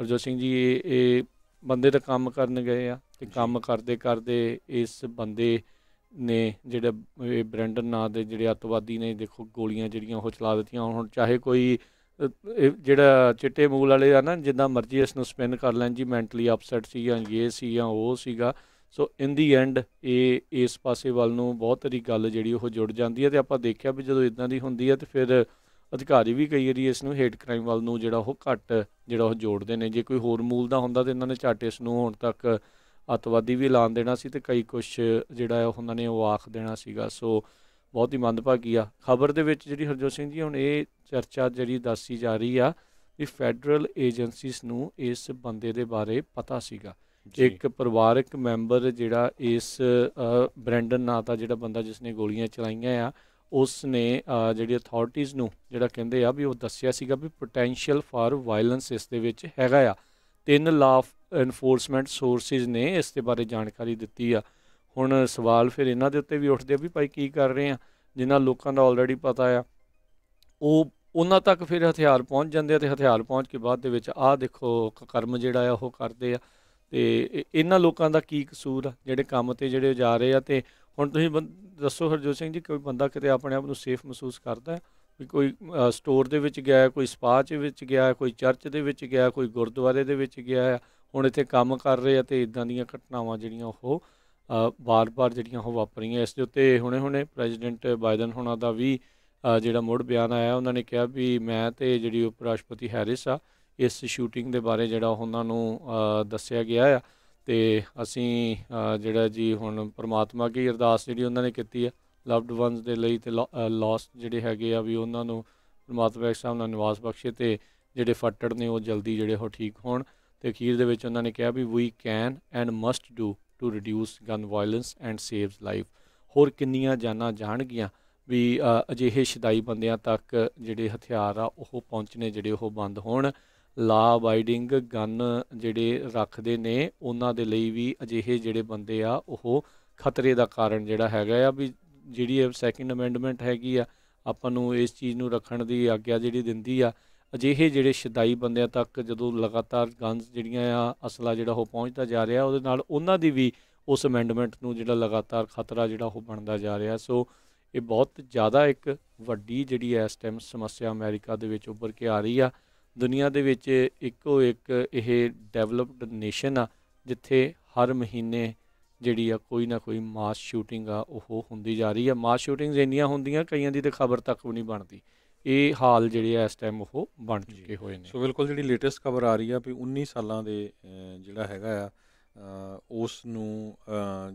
ਹਰਜੋਤ ਸਿੰਘ ਜੀ ਇਹ ਬੰਦੇ ਤਾਂ ਕੰਮ ਕਰਨ ਗਏ ਆ ਤੇ ਕੰਮ ਕਰਦੇ ਕਰਦੇ ਇਸ ਬੰਦੇ ਨੇ ਜਿਹੜਾ ਇਹ ਬ੍ਰੈਂਡਨ ਨਾਂ ਦੇ ਜਿਹੜੇ ਅਤਵਾਦੀ ਨੇ ਦੇਖੋ ਗੋਲੀਆਂ ਜਿਹੜੀਆਂ ਉਹ ਚਲਾ ਦਿੱਤੀਆਂ ਹੁਣ ਚਾਹੇ ਕੋਈ ਜਿਹੜਾ ਚਿੱਟੇ ਮੂਲ ਵਾਲੇ ਆ ਨਾ ਜਿੱਦਾਂ ਮਰਜ਼ੀ ਇਸ ਨੂੰ ਸਪਿਨ ਕਰ ਲੈਣ ਜੀ ਮੈਂਟਲੀ ਅਪਸੈਟ ਸੀ ਜਾਂ ਇਹ ਸੀ ਜਾਂ ਉਹ ਸੀਗਾ ਸੋ ਇਨ ਦੀ ਐਂਡ ਇਹ ਇਸ ਪਾਸੇ ਵੱਲ ਨੂੰ ਬਹੁਤ ਤਰੀ ਗੱਲ ਜਿਹੜੀ ਉਹ ਜੁੜ ਜਾਂਦੀ ਹੈ ਤੇ ਆਪਾਂ ਦੇਖਿਆ ਵੀ ਜਦੋਂ ਇਦਾਂ ਦੀ ਹੁੰਦੀ ਹੈ ਤੇ ਫਿਰ ਅਧਿਕਾਰੀ ਵੀ ਕਈ ਵਾਰੀ ਇਸ ਨੂੰ ਹੇਟ ਕ੍ਰਾਈਮ ਵੱਲ ਨੂੰ ਜਿਹੜਾ ਉਹ ਘੱਟ ਜਿਹੜਾ ਉਹ ਜੋੜਦੇ ਨੇ ਜੇ ਕੋਈ ਹੋਰ ਮੂਲ ਦਾ ਹੁੰਦਾ ਤੇ ਇਹਨਾਂ ਨੇ ਚਾਟੇ ਇਸ ਨੂੰ ਹੁਣ ਤੱਕ ਅਤਵਾਦੀ ਵੀ ਐਲਾਨ ਦੇਣਾ ਸੀ ਤੇ ਕਈ ਕੁਝ ਜਿਹੜਾ ਉਹਨਾਂ ਨੇ ਉਹ ਆਖ ਦੇਣਾ ਸੀਗਾ ਸੋ ਬਹੁਤ ਹੀ ਮੰਦਭਾਗੀ ਆ ਖਬਰ ਦੇ ਵਿੱਚ ਜਿਹੜੀ ਹਰਜੋਤ ਸਿੰਘ ਜੀ ਹੁਣ ਇਹ ਚਰਚਾ ਜਿਹੜੀ ਦੱਸੀ ਜਾ ਰਹੀ ਆ ਵੀ ਫੈਡਰਲ ਏਜੰਸੀਜ਼ ਨੂੰ ਇਸ ਬੰਦੇ ਦੇ ਬਾਰੇ ਪਤਾ ਸੀਗਾ ਇੱਕ ਪਰਿਵਾਰਕ ਮੈਂਬਰ ਜਿਹੜਾ ਇਸ ਬ੍ਰੈਂਡਨ ਨਾਂ ਦਾ ਜਿਹੜਾ ਬੰਦਾ ਜਿਸ ਨੇ ਗੋਲੀਆਂ ਚਲਾਈਆਂ ਆ ਉਸ ਨੇ ਜਿਹੜੀ ਅਥਾਰਟੀਆਂ ਨੂੰ ਜਿਹੜਾ ਕਹਿੰਦੇ ਆ ਵੀ ਉਹ ਦੱਸਿਆ ਸੀਗਾ ਵੀ ਪੋਟੈਂਸ਼ੀਅਲ ਫਾਰ ਵਾਇਲੈਂਸ ਇਸ ਦੇ ਵਿੱਚ ਹੈਗਾ ਆ ਤਿੰਨ ਲਾਫ ਇਨਫੋਰਸਮੈਂਟ ਸੋਰਸਿਸ ਨੇ ਇਸ ਦੇ ਬਾਰੇ ਜਾਣਕਾਰੀ ਦਿੱਤੀ ਆ ਹੁਣ ਸਵਾਲ ਫਿਰ ਇਹਨਾਂ ਦੇ ਉੱਤੇ ਵੀ ਉੱਠਦੇ ਆ ਵੀ ਭਾਈ ਕੀ ਕਰ ਰਹੇ ਆ ਜਿਨ੍ਹਾਂ ਲੋਕਾਂ ਦਾ ਆਲਰੇਡੀ ਪਤਾ ਆ ਉਹ ਉਹਨਾਂ ਤੱਕ ਫਿਰ ਹਥਿਆਰ ਪਹੁੰਚ ਜਾਂਦੇ ਆ ਤੇ ਹਥਿਆਰ ਪਹੁੰਚ ਕੇ ਬਾਅਦ ਦੇ ਵਿੱਚ ਆ ਦੇਖੋ ਕਰਮ ਜਿਹੜਾ ਆ ਉਹ ਕਰਦੇ ਆ ਤੇ ਇਹਨਾਂ ਲੋਕਾਂ ਦਾ ਕੀ ਕਸੂਰ ਆ ਜਿਹੜੇ ਕੰਮ ਤੇ ਜਿਹੜੇ ਜਾ ਰਹੇ ਆ ਤੇ ਹੁਣ ਤੁਸੀਂ ਦੱਸੋ ਹਰਜੋਤ ਸਿੰਘ ਜੀ ਕੋਈ ਬੰਦਾ ਕਿਤੇ ਆਪਣੇ ਆਪ ਨੂੰ ਸੇਫ ਮਹਿਸੂਸ ਕਰਦਾ ਵੀ ਕੋਈ ਸਟੋਰ ਦੇ ਵਿੱਚ ਗਿਆ ਕੋਈ ਸਪਾ ਚ ਵਿੱਚ ਗਿਆ ਕੋਈ ਚਰਚ ਦੇ ਵਿੱਚ ਗਿਆ ਕੋਈ ਗੁਰਦੁਆਰੇ ਦੇ ਵਿੱਚ ਗਿਆ ਆ ਹੁਣ ਇੱਥੇ ਕੰਮ ਕਰ ਰਹੇ ਆ ਤੇ ਇਦਾਂ ਦੀਆਂ ਘਟਨਾਵਾਂ ਜਿਹੜੀਆਂ ਉਹ ਵਾਰ-ਵਾਰ ਜਿਹੜੀਆਂ ਉਹ ਵਾਪਰੀਆਂ ਇਸ ਦੇ ਉੱਤੇ ਹੁਣੇ-ਹੁਣੇ ਪ੍ਰੈਜ਼ੀਡੈਂਟ ਬਾਈਡਨ ਹੁਣਾਂ ਦਾ ਵੀ ਜਿਹੜਾ ਮੁੜ ਬਿਆਨ ਆਇਆ ਉਹਨਾਂ ਨੇ ਕਿਹਾ ਵੀ ਮੈਂ ਤੇ ਜਿਹੜੀ ਉਪ ਰਾਸ਼ਟਰਪਤੀ ਹੈਰਿਸ ਆ ਇਸ ਸ਼ੂਟਿੰਗ ਦੇ ਬਾਰੇ ਜਿਹੜਾ ਉਹਨਾਂ ਨੂੰ ਦੱਸਿਆ ਗਿਆ ਆ ਤੇ ਅਸੀਂ ਜਿਹੜਾ ਜੀ ਹੁਣ ਪ੍ਰਮਾਤਮਾ ਕੀ ਅਰਦਾਸ ਜਿਹੜੀ ਉਹਨਾਂ ਨੇ ਕੀਤੀ ਆ ਲਵਡ ਵਨਸ ਦੇ ਲਈ ਤੇ ਲਾਸ ਜਿਹੜੇ ਹੈਗੇ ਆ ਵੀ ਉਹਨਾਂ ਨੂੰ ਪ੍ਰਮਾਤਮਾ ਇੱਕ ਸਾਹਿਬ ਨਾਲ ਨਿਵਾਸ ਬਖਸ਼ੇ ਤੇ ਜਿਹੜੇ ਫੱਟੜ ਨੇ ਉਹ ਜਲਦੀ ਜਿਹੜੇ ਹੋ ਠੀਕ ਹੋਣ ਤੇ ਅਖੀਰ ਦੇ ਵਿੱਚ ਉਹਨਾਂ ਨੇ ਕਿਹਾ ਵੀ we can and must do to reduce gun violence and saves life ਹੋਰ ਕਿੰਨੀਆਂ ਜਾਨਾਂ ਜਾਣਗੀਆਂ ਵੀ ਅਜਿਹੇ ਸ਼ਦਾਈ ਬੰਦਿਆਂ ਤੱਕ ਜਿਹੜੇ ਹਥਿਆਰ ਆ ਉਹ ਪਹੁੰਚਨੇ ਜਿਹੜੇ ਉਹ ਬੰਦ ਹੋਣ ਲਾ ਅਬਾਈਡਿੰਗ ਗਨ ਜਿਹੜੇ ਰੱਖਦੇ ਨੇ ਉਹਨਾਂ ਦੇ ਲਈ ਵੀ ਅਜਿਹੇ ਜਿਹੜੇ ਬੰਦੇ ਆ ਉਹ ਖਤਰੇ ਦਾ ਕਾਰਨ ਜਿਹੜਾ ਹੈਗਾ ਆ ਵੀ ਜਿਹੜੀ ਸੈਕਿੰਡ ਅਮੈਂਡਮੈਂਟ ਹੈਗੀ ਆ ਆਪਾਂ ਨੂੰ ਇਸ ਚੀਜ਼ ਨੂੰ ਰੱਖਣ ਦੀ ਆਗਿਆ ਜਿਹੜੀ ਦਿੰਦੀ ਆ ਅਜਿਹੇ ਜਿਹੜੇ ਸ਼ਦਾਈ ਬੰਦਿਆਂ ਤੱਕ ਜਦੋਂ ਲਗਾਤਾਰ ਗਨਸ ਜਿਹੜੀਆਂ ਆ ਅਸਲਾ ਜਿਹੜਾ ਉਹ ਪਹੁੰਚਦਾ ਜਾ ਰਿਹਾ ਉਹਦੇ ਨਾਲ ਉਹਨਾਂ ਦੀ ਵੀ ਉਸ ਅਮੈਂਡਮੈਂਟ ਨੂੰ ਜਿਹੜਾ ਲਗਾਤਾਰ ਖਤਰਾ ਜਿਹੜਾ ਉਹ ਬਣਦਾ ਜਾ ਰਿਹਾ ਸੋ ਇਹ ਬਹੁਤ ਜ਼ਿਆਦਾ ਇੱਕ ਵੱਡੀ ਜਿਹੜੀ ਇਸ ਟਾਈਮ ਸਮੱਸਿਆ ਅਮਰੀਕਾ ਦੇ ਵਿੱਚ ਉੱਭਰ ਕੇ ਆ ਰਹੀ ਆ ਦੁਨੀਆ ਦੇ ਵਿੱਚ ਇੱਕੋ ਇੱਕ ਇਹ ਡਿਵੈਲਪਡ ਨੇਸ਼ਨ ਆ ਜਿੱਥੇ ਹਰ ਮਹੀਨੇ ਜਿਹੜੀ ਆ ਕੋਈ ਨਾ ਕੋਈ ਮਾਸ ਸ਼ੂਟਿੰਗ ਆ ਉਹ ਹੁੰਦੀ ਜਾ ਰਹੀ ਆ ਮਾਸ ਸ਼ੂਟਿੰਗਸ ਇੰਨੀਆਂ ਹੁੰਦੀਆਂ ਕਈਆਂ ਦੀ ਤੇ ਖਬਰ ਤੱਕ ਵੀ ਨਹੀਂ ਬਣਦੀ ਇਹ ਹਾਲ ਜਿਹੜੇ ਆ ਇਸ ਟਾਈਮ ਉਹ ਬਣ ਚੁੱਕੇ ਹੋਏ ਨੇ ਸੋ ਬਿਲਕੁਲ ਜਿਹੜੀ ਲੇਟੈਸਟ ਖਬਰ ਆ ਰਹੀ ਆ ਵੀ 19 ਸਾਲਾਂ ਦੇ ਜਿਹੜਾ ਹੈਗਾ ਆ ਉਸ ਨੂੰ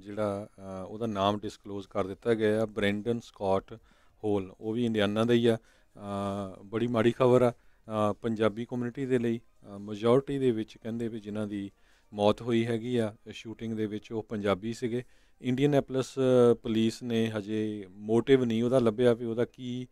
ਜਿਹੜਾ ਉਹਦਾ ਨਾਮ ਡਿਸਕਲੋਜ਼ ਕਰ ਦਿੱਤਾ ਗਿਆ ਆ ਬ੍ਰੈਂਡਨ ਸਕਾਟ ਹੋਲ ਉਹ ਵੀ ਇੰਡੀਆਨਾ ਦਾ ਹੀ ਆ ਬੜੀ ਮਾੜੀ ਖਬਰ ਆ ਪੰਜਾਬੀ ਕਮਿਊਨਿਟੀ ਦੇ ਲਈ ਮੈਜੋਰਟੀ ਦੇ ਵਿੱਚ ਕਹਿੰਦੇ ਵੀ ਜਿਨ੍ਹਾਂ ਦੀ ਮੌਤ ਹੋਈ ਹੈਗੀ ਆ ਸ਼ੂਟਿੰਗ ਦੇ ਵਿੱਚ ਉਹ ਪੰਜਾਬੀ ਸੀਗੇ ਇੰਡੀਅਨ ਐਪਲਸ ਪੁਲਿਸ ਨੇ ਹਜੇ ਮੋਟਿਵ ਨਹੀਂ ਉਹਦਾ ਲੱਭਿਆ ਵੀ ਉਹਦਾ ਕੀ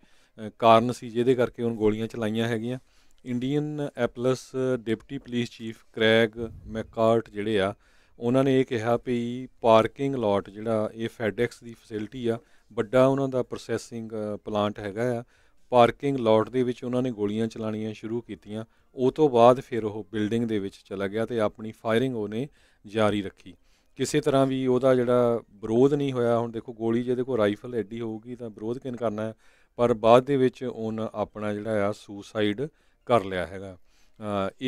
ਕਾਰਨ ਸੀ ਜਿਹਦੇ ਕਰਕੇ ਉਹਨਾਂ ਗੋਲੀਆਂ ਚਲਾਈਆਂ ਹੈਗੀਆਂ Indianapolis deputy police chief Craig McCartt ਜਿਹੜੇ ਆ ਉਹਨਾਂ ਨੇ ਇਹ ਕਿਹਾ ਵੀ ਪਾਰਕਿੰਗ ਲਾਟ ਜਿਹੜਾ ਇਹ ਫੈਡੈਕਸ ਦੀ ਫੈਸਿਲਿਟੀ ਆ ਵੱਡਾ ਉਹਨਾਂ ਦਾ ਪ੍ਰੋਸੈਸਿੰਗ ਪਲਾਂਟ ਹੈਗਾ ਆ ਪਾਰਕਿੰਗ ਲਾਟ ਦੇ ਵਿੱਚ ਉਹਨਾਂ ਨੇ ਗੋਲੀਆਂ ਚਲਾਣੀਆਂ ਸ਼ੁਰੂ ਕੀਤੀਆਂ ਉਹ ਤੋਂ ਬਾਅਦ ਫਿਰ ਉਹ ਬਿਲਡਿੰਗ ਦੇ ਵਿੱਚ ਚਲਾ ਗਿਆ ਤੇ ਆਪਣੀ ਫਾਇਰਿੰਗ ਉਹਨੇ ਜਾਰੀ ਰੱਖੀ ਕਿਸੇ ਤਰ੍ਹਾਂ ਵੀ ਉਹਦਾ ਜਿਹੜਾ ਵਿਰੋਧ ਨਹੀਂ ਹੋਇਆ ਹੁਣ ਦੇਖੋ ਗੋਲੀ ਜੇ ਦੇਖੋ ਰਾਈਫਲ ਐਡੀ ਹੋਊਗੀ ਤਾਂ ਵਿਰੋਧ ਕਿਨ ਕਰਨਾ ਹੈ ਪਰ ਬਾਅਦ ਦੇ ਵਿੱਚ ਉਹਨ ਆਪਣਾ ਜਿਹੜਾ ਆ ਸੁਸਾਈਡ ਕਰ ਲਿਆ ਹੈਗਾ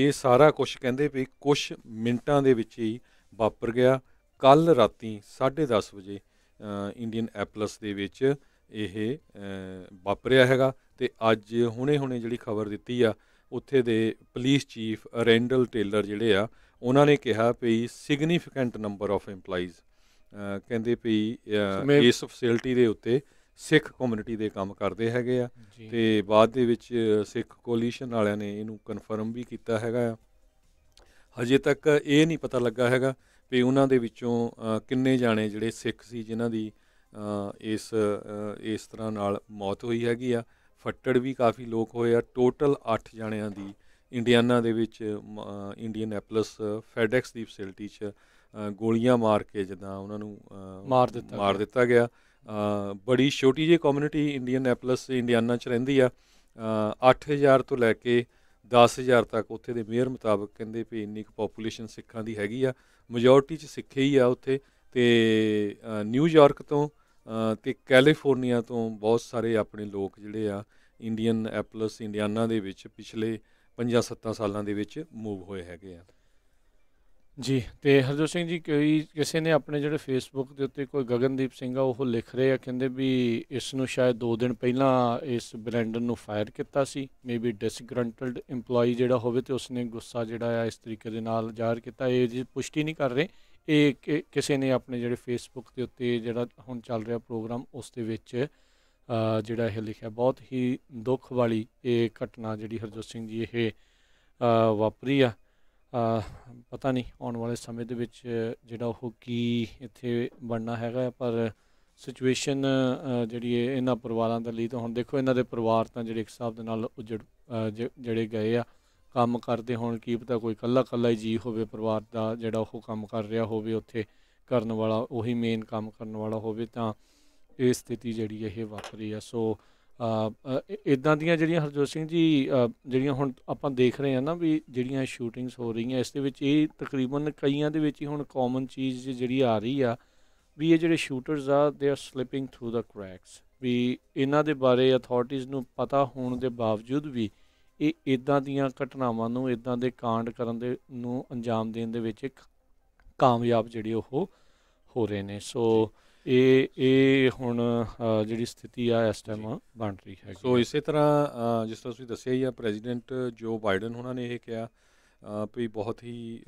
ਇਹ ਸਾਰਾ ਕੁਝ ਕਹਿੰਦੇ ਵੀ ਕੁਝ ਮਿੰਟਾਂ ਦੇ ਵਿੱਚ ਹੀ ਵਾਪਰ ਗਿਆ ਕੱਲ ਰਾਤੀ 10:30 ਵਜੇ ਇੰਡੀਅਨ ਐਪਲਸ ਦੇ ਵਿੱਚ ਇਹ ਵਾਪਰਿਆ ਹੈਗਾ ਤੇ ਅੱਜ ਹੁਣੇ-ਹੁਣੇ ਜਿਹੜੀ ਖਬਰ ਦਿੱਤੀ ਆ ਉੱਥੇ ਦੇ ਪੁਲਿਸ ਚੀਫ ਰੈਂਡਲ ਟੇਲਰ ਜਿਹੜੇ ਆ ਉਹਨਾਂ ਨੇ ਕਿਹਾ ਵੀ ਸਿਗਨੀਫੀਕੈਂਟ ਨੰਬਰ ਆਫ ਏਮਪਲਾਈਜ਼ ਕਹਿੰਦੇ ਵੀ ਇਸ ਫੈਸਿਲਿਟੀ ਦੇ ਉੱਤੇ ਸਿੱਖ ਕਮਿਊਨਿਟੀ ਦੇ ਕੰਮ ਕਰਦੇ ਹੈਗੇ ਆ ਤੇ ਬਾਅਦ ਦੇ ਵਿੱਚ ਸਿੱਖ ਕੋਲੀਸ਼ਨ ਵਾਲਿਆਂ ਨੇ ਇਹਨੂੰ ਕਨਫਰਮ ਵੀ ਕੀਤਾ ਹੈਗਾ ਆ ਹਜੇ ਤੱਕ ਇਹ ਨਹੀਂ ਪਤਾ ਲੱਗਾ ਹੈਗਾ ਵੀ ਉਹਨਾਂ ਦੇ ਵਿੱਚੋਂ ਕਿੰਨੇ ਜਾਣੇ ਜਿਹੜੇ ਸਿੱਖ ਸੀ ਜਿਨ੍ਹਾਂ ਦੀ ਇਸ ਇਸ ਤਰ੍ਹਾਂ ਨਾਲ ਮੌਤ ਹੋਈ ਹੈਗੀ ਆ ਫੱਟੜ ਵੀ ਕਾਫੀ ਲੋਕ ਹੋਏ ਆ ਟੋਟਲ 8 ਜਾਣਿਆਂ ਦੀ ਇੰਡੀਆਨਾ ਦੇ ਵਿੱਚ ਇੰਡੀਅਨ ਐਪਲਸ ਫੈਡੈਕਸ ਦੀ ਫੈਸਿਲਿਟੀ 'ਚ ਗੋਲੀਆਂ ਮਾਰ ਕੇ ਜਦਾਂ ਉਹਨਾਂ ਨੂੰ ਮਾਰ ਦਿੱਤਾ ਮਾਰ ਦਿੱਤਾ ਗਿਆ ਬੜੀ ਛੋਟੀ ਜਿਹੀ ਕਮਿਊਨਿਟੀ ਇੰਡੀਅਨ ਐਪਲਸ ਇੰਡੀਆਨਾ ਚ ਰਹਿੰਦੀ ਆ 8000 ਤੋਂ ਲੈ ਕੇ 10000 ਤੱਕ ਉੱਥੇ ਦੇ ਮੇਅਰ ਮੁਤਾਬਕ ਕਹਿੰਦੇ ਵੀ ਇੰਨੀ ਕੁ ਪੋਪੂਲੇਸ਼ਨ ਸਿੱਖਾਂ ਦੀ ਹੈਗੀ ਆ ਮੈਜੋਰਟੀ ਚ ਸਿੱਖੇ ਹੀ ਆ ਉੱਥੇ ਤੇ ਨਿਊਯਾਰਕ ਤੋਂ ਤੇ ਕੈਲੀਫੋਰਨੀਆ ਤੋਂ ਬਹੁਤ ਸਾਰੇ ਆਪਣੇ ਲੋਕ ਜਿਹੜੇ ਆ ਇੰਡੀਅਨ ਐਪਲਸ ਇੰਡੀਆਨਾ ਦੇ ਵਿੱਚ ਪਿਛਲੇ 5-7 ਸਾਲਾਂ ਦੇ ਵਿੱਚ ਮੂਵ ਹੋਏ ਹੈਗੇ ਆ ਜੀ ਤੇ ਹਰਜੋਤ ਸਿੰਘ ਜੀ ਕੋਈ ਕਿਸੇ ਨੇ ਆਪਣੇ ਜਿਹੜੇ ਫੇਸਬੁੱਕ ਦੇ ਉੱਤੇ ਕੋਈ ਗਗਨਦੀਪ ਸਿੰਘ ਆ ਉਹ ਲਿਖ ਰਹੇ ਆ ਕਹਿੰਦੇ ਵੀ ਇਸ ਨੂੰ ਸ਼ਾਇਦ 2 ਦਿਨ ਪਹਿਲਾਂ ਇਸ ਬਲੈਂਡਰ ਨੂੰ ਫਾਇਰ ਕੀਤਾ ਸੀ ਮੇਬੀ ਡਿਸਗਰੰਟਲਡ EMPLOYEE ਜਿਹੜਾ ਹੋਵੇ ਤੇ ਉਸਨੇ ਗੁੱਸਾ ਜਿਹੜਾ ਆ ਇਸ ਤਰੀਕੇ ਦੇ ਨਾਲ ਜ਼ਾਹਰ ਕੀਤਾ ਇਹ ਜੀ ਪੁਸ਼ਟੀ ਨਹੀਂ ਕਰ ਰਹੇ ਇਹ ਕਿਸੇ ਨੇ ਆਪਣੇ ਜਿਹੜੇ ਫੇਸਬੁੱਕ ਦੇ ਉੱਤੇ ਜਿਹੜਾ ਹੁਣ ਚੱਲ ਰਿਹਾ ਪ੍ਰੋਗਰਾਮ ਉਸ ਦੇ ਵਿੱਚ ਜਿਹੜਾ ਇਹ ਲਿਖਿਆ ਬਹੁਤ ਹੀ ਦੁੱਖ ਵਾਲੀ ਇਹ ਘਟਨਾ ਜਿਹੜੀ ਹਰਜੋਤ ਸਿੰਘ ਜੀ ਇਹ ਵਾਪਰੀ ਆ ਪਤਾ ਨਹੀਂ ਆਉਣ ਵਾਲੇ ਸਮੇਂ ਦੇ ਵਿੱਚ ਜਿਹੜਾ ਉਹ ਕੀ ਇੱਥੇ ਬਣਨਾ ਹੈਗਾ ਪਰ ਸਿਚੁਏਸ਼ਨ ਜਿਹੜੀ ਹੈ ਇਹਨਾਂ ਪਰਿਵਾਰਾਂ ਦੇ ਲਈ ਤਾਂ ਹੁਣ ਦੇਖੋ ਇਹਨਾਂ ਦੇ ਪਰਿਵਾਰ ਤਾਂ ਜਿਹੜੇ ਇੱਕ ਹਿਸਾਬ ਦੇ ਨਾਲ ਉਜੜ ਜਿਹੜੇ ਗਏ ਆ ਕੰਮ ਕਰਦੇ ਹੋਣ ਕੀ ਪਤਾ ਕੋਈ ਕੱਲਾ ਕੱਲਾ ਹੀ ਜੀ ਹੋਵੇ ਪਰਿਵਾਰ ਦਾ ਜਿਹੜਾ ਉਹ ਕੰਮ ਕਰ ਰਿਹਾ ਹੋਵੇ ਉੱਥੇ ਕਰਨ ਵਾਲਾ ਉਹੀ ਮੇਨ ਕੰਮ ਕਰਨ ਵਾਲਾ ਹੋਵੇ ਤਾਂ ਇਹ ਸਥਿਤੀ ਜਿਹੜੀ ਇਹ ਵਾਪਰੀ ਆ ਸੋ ਇਦਾਂ ਦੀਆਂ ਜਿਹੜੀਆਂ ਹਰਜੋਤ ਸਿੰਘ ਜੀ ਜਿਹੜੀਆਂ ਹੁਣ ਆਪਾਂ ਦੇਖ ਰਹੇ ਆ ਨਾ ਵੀ ਜਿਹੜੀਆਂ ਸ਼ੂਟਿੰਗਸ ਹੋ ਰਹੀਆਂ ਇਸ ਦੇ ਵਿੱਚ ਇਹ ਤਕਰੀਬਨ ਕਈਆਂ ਦੇ ਵਿੱਚ ਹੀ ਹੁਣ ਕਾਮਨ ਚੀਜ਼ ਜਿਹੜੀ ਆ ਰਹੀ ਆ ਵੀ ਇਹ ਜਿਹੜੇ ਸ਼ੂਟਰਸ ਆ they are slipping through the cracks ਵੀ ਇਹਨਾਂ ਦੇ ਬਾਰੇ ਅਥਾਰਟੀਆਂ ਨੂੰ ਪਤਾ ਹੋਣ ਦੇ ਬਾਵਜੂਦ ਵੀ ਇਹ ਇਦਾਂ ਦੀਆਂ ਘਟਨਾਵਾਂ ਨੂੰ ਇਦਾਂ ਦੇ ਕਾਂਡ ਕਰਨ ਦੇ ਨੂੰ ਅੰਜਾਮ ਦੇਣ ਦੇ ਵਿੱਚ ਇੱਕ ਕਾਮਯਾਬ ਜਿਹੜੇ ਉਹ ਹੋ ਰਹੇ ਨੇ ਸੋ ਇਹ ਇਹ ਹੁਣ ਜਿਹੜੀ ਸਥਿਤੀ ਆ ਇਸ ਟਾਈਮ ਬਣ ਰਹੀ ਹੈ ਸੋ ਇਸੇ ਤਰ੍ਹਾਂ ਜਿਸ ਤਰ੍ਹਾਂ ਤੁਸੀਂ ਦੱਸਿਆ ਹੀ ਆ ਪ੍ਰੈਜ਼ੀਡੈਂਟ ਜੋ ਬਾਈਡਨ ਉਹਨਾਂ ਨੇ ਇਹ ਕਿਹਾ ਵੀ ਬਹੁਤ ਹੀ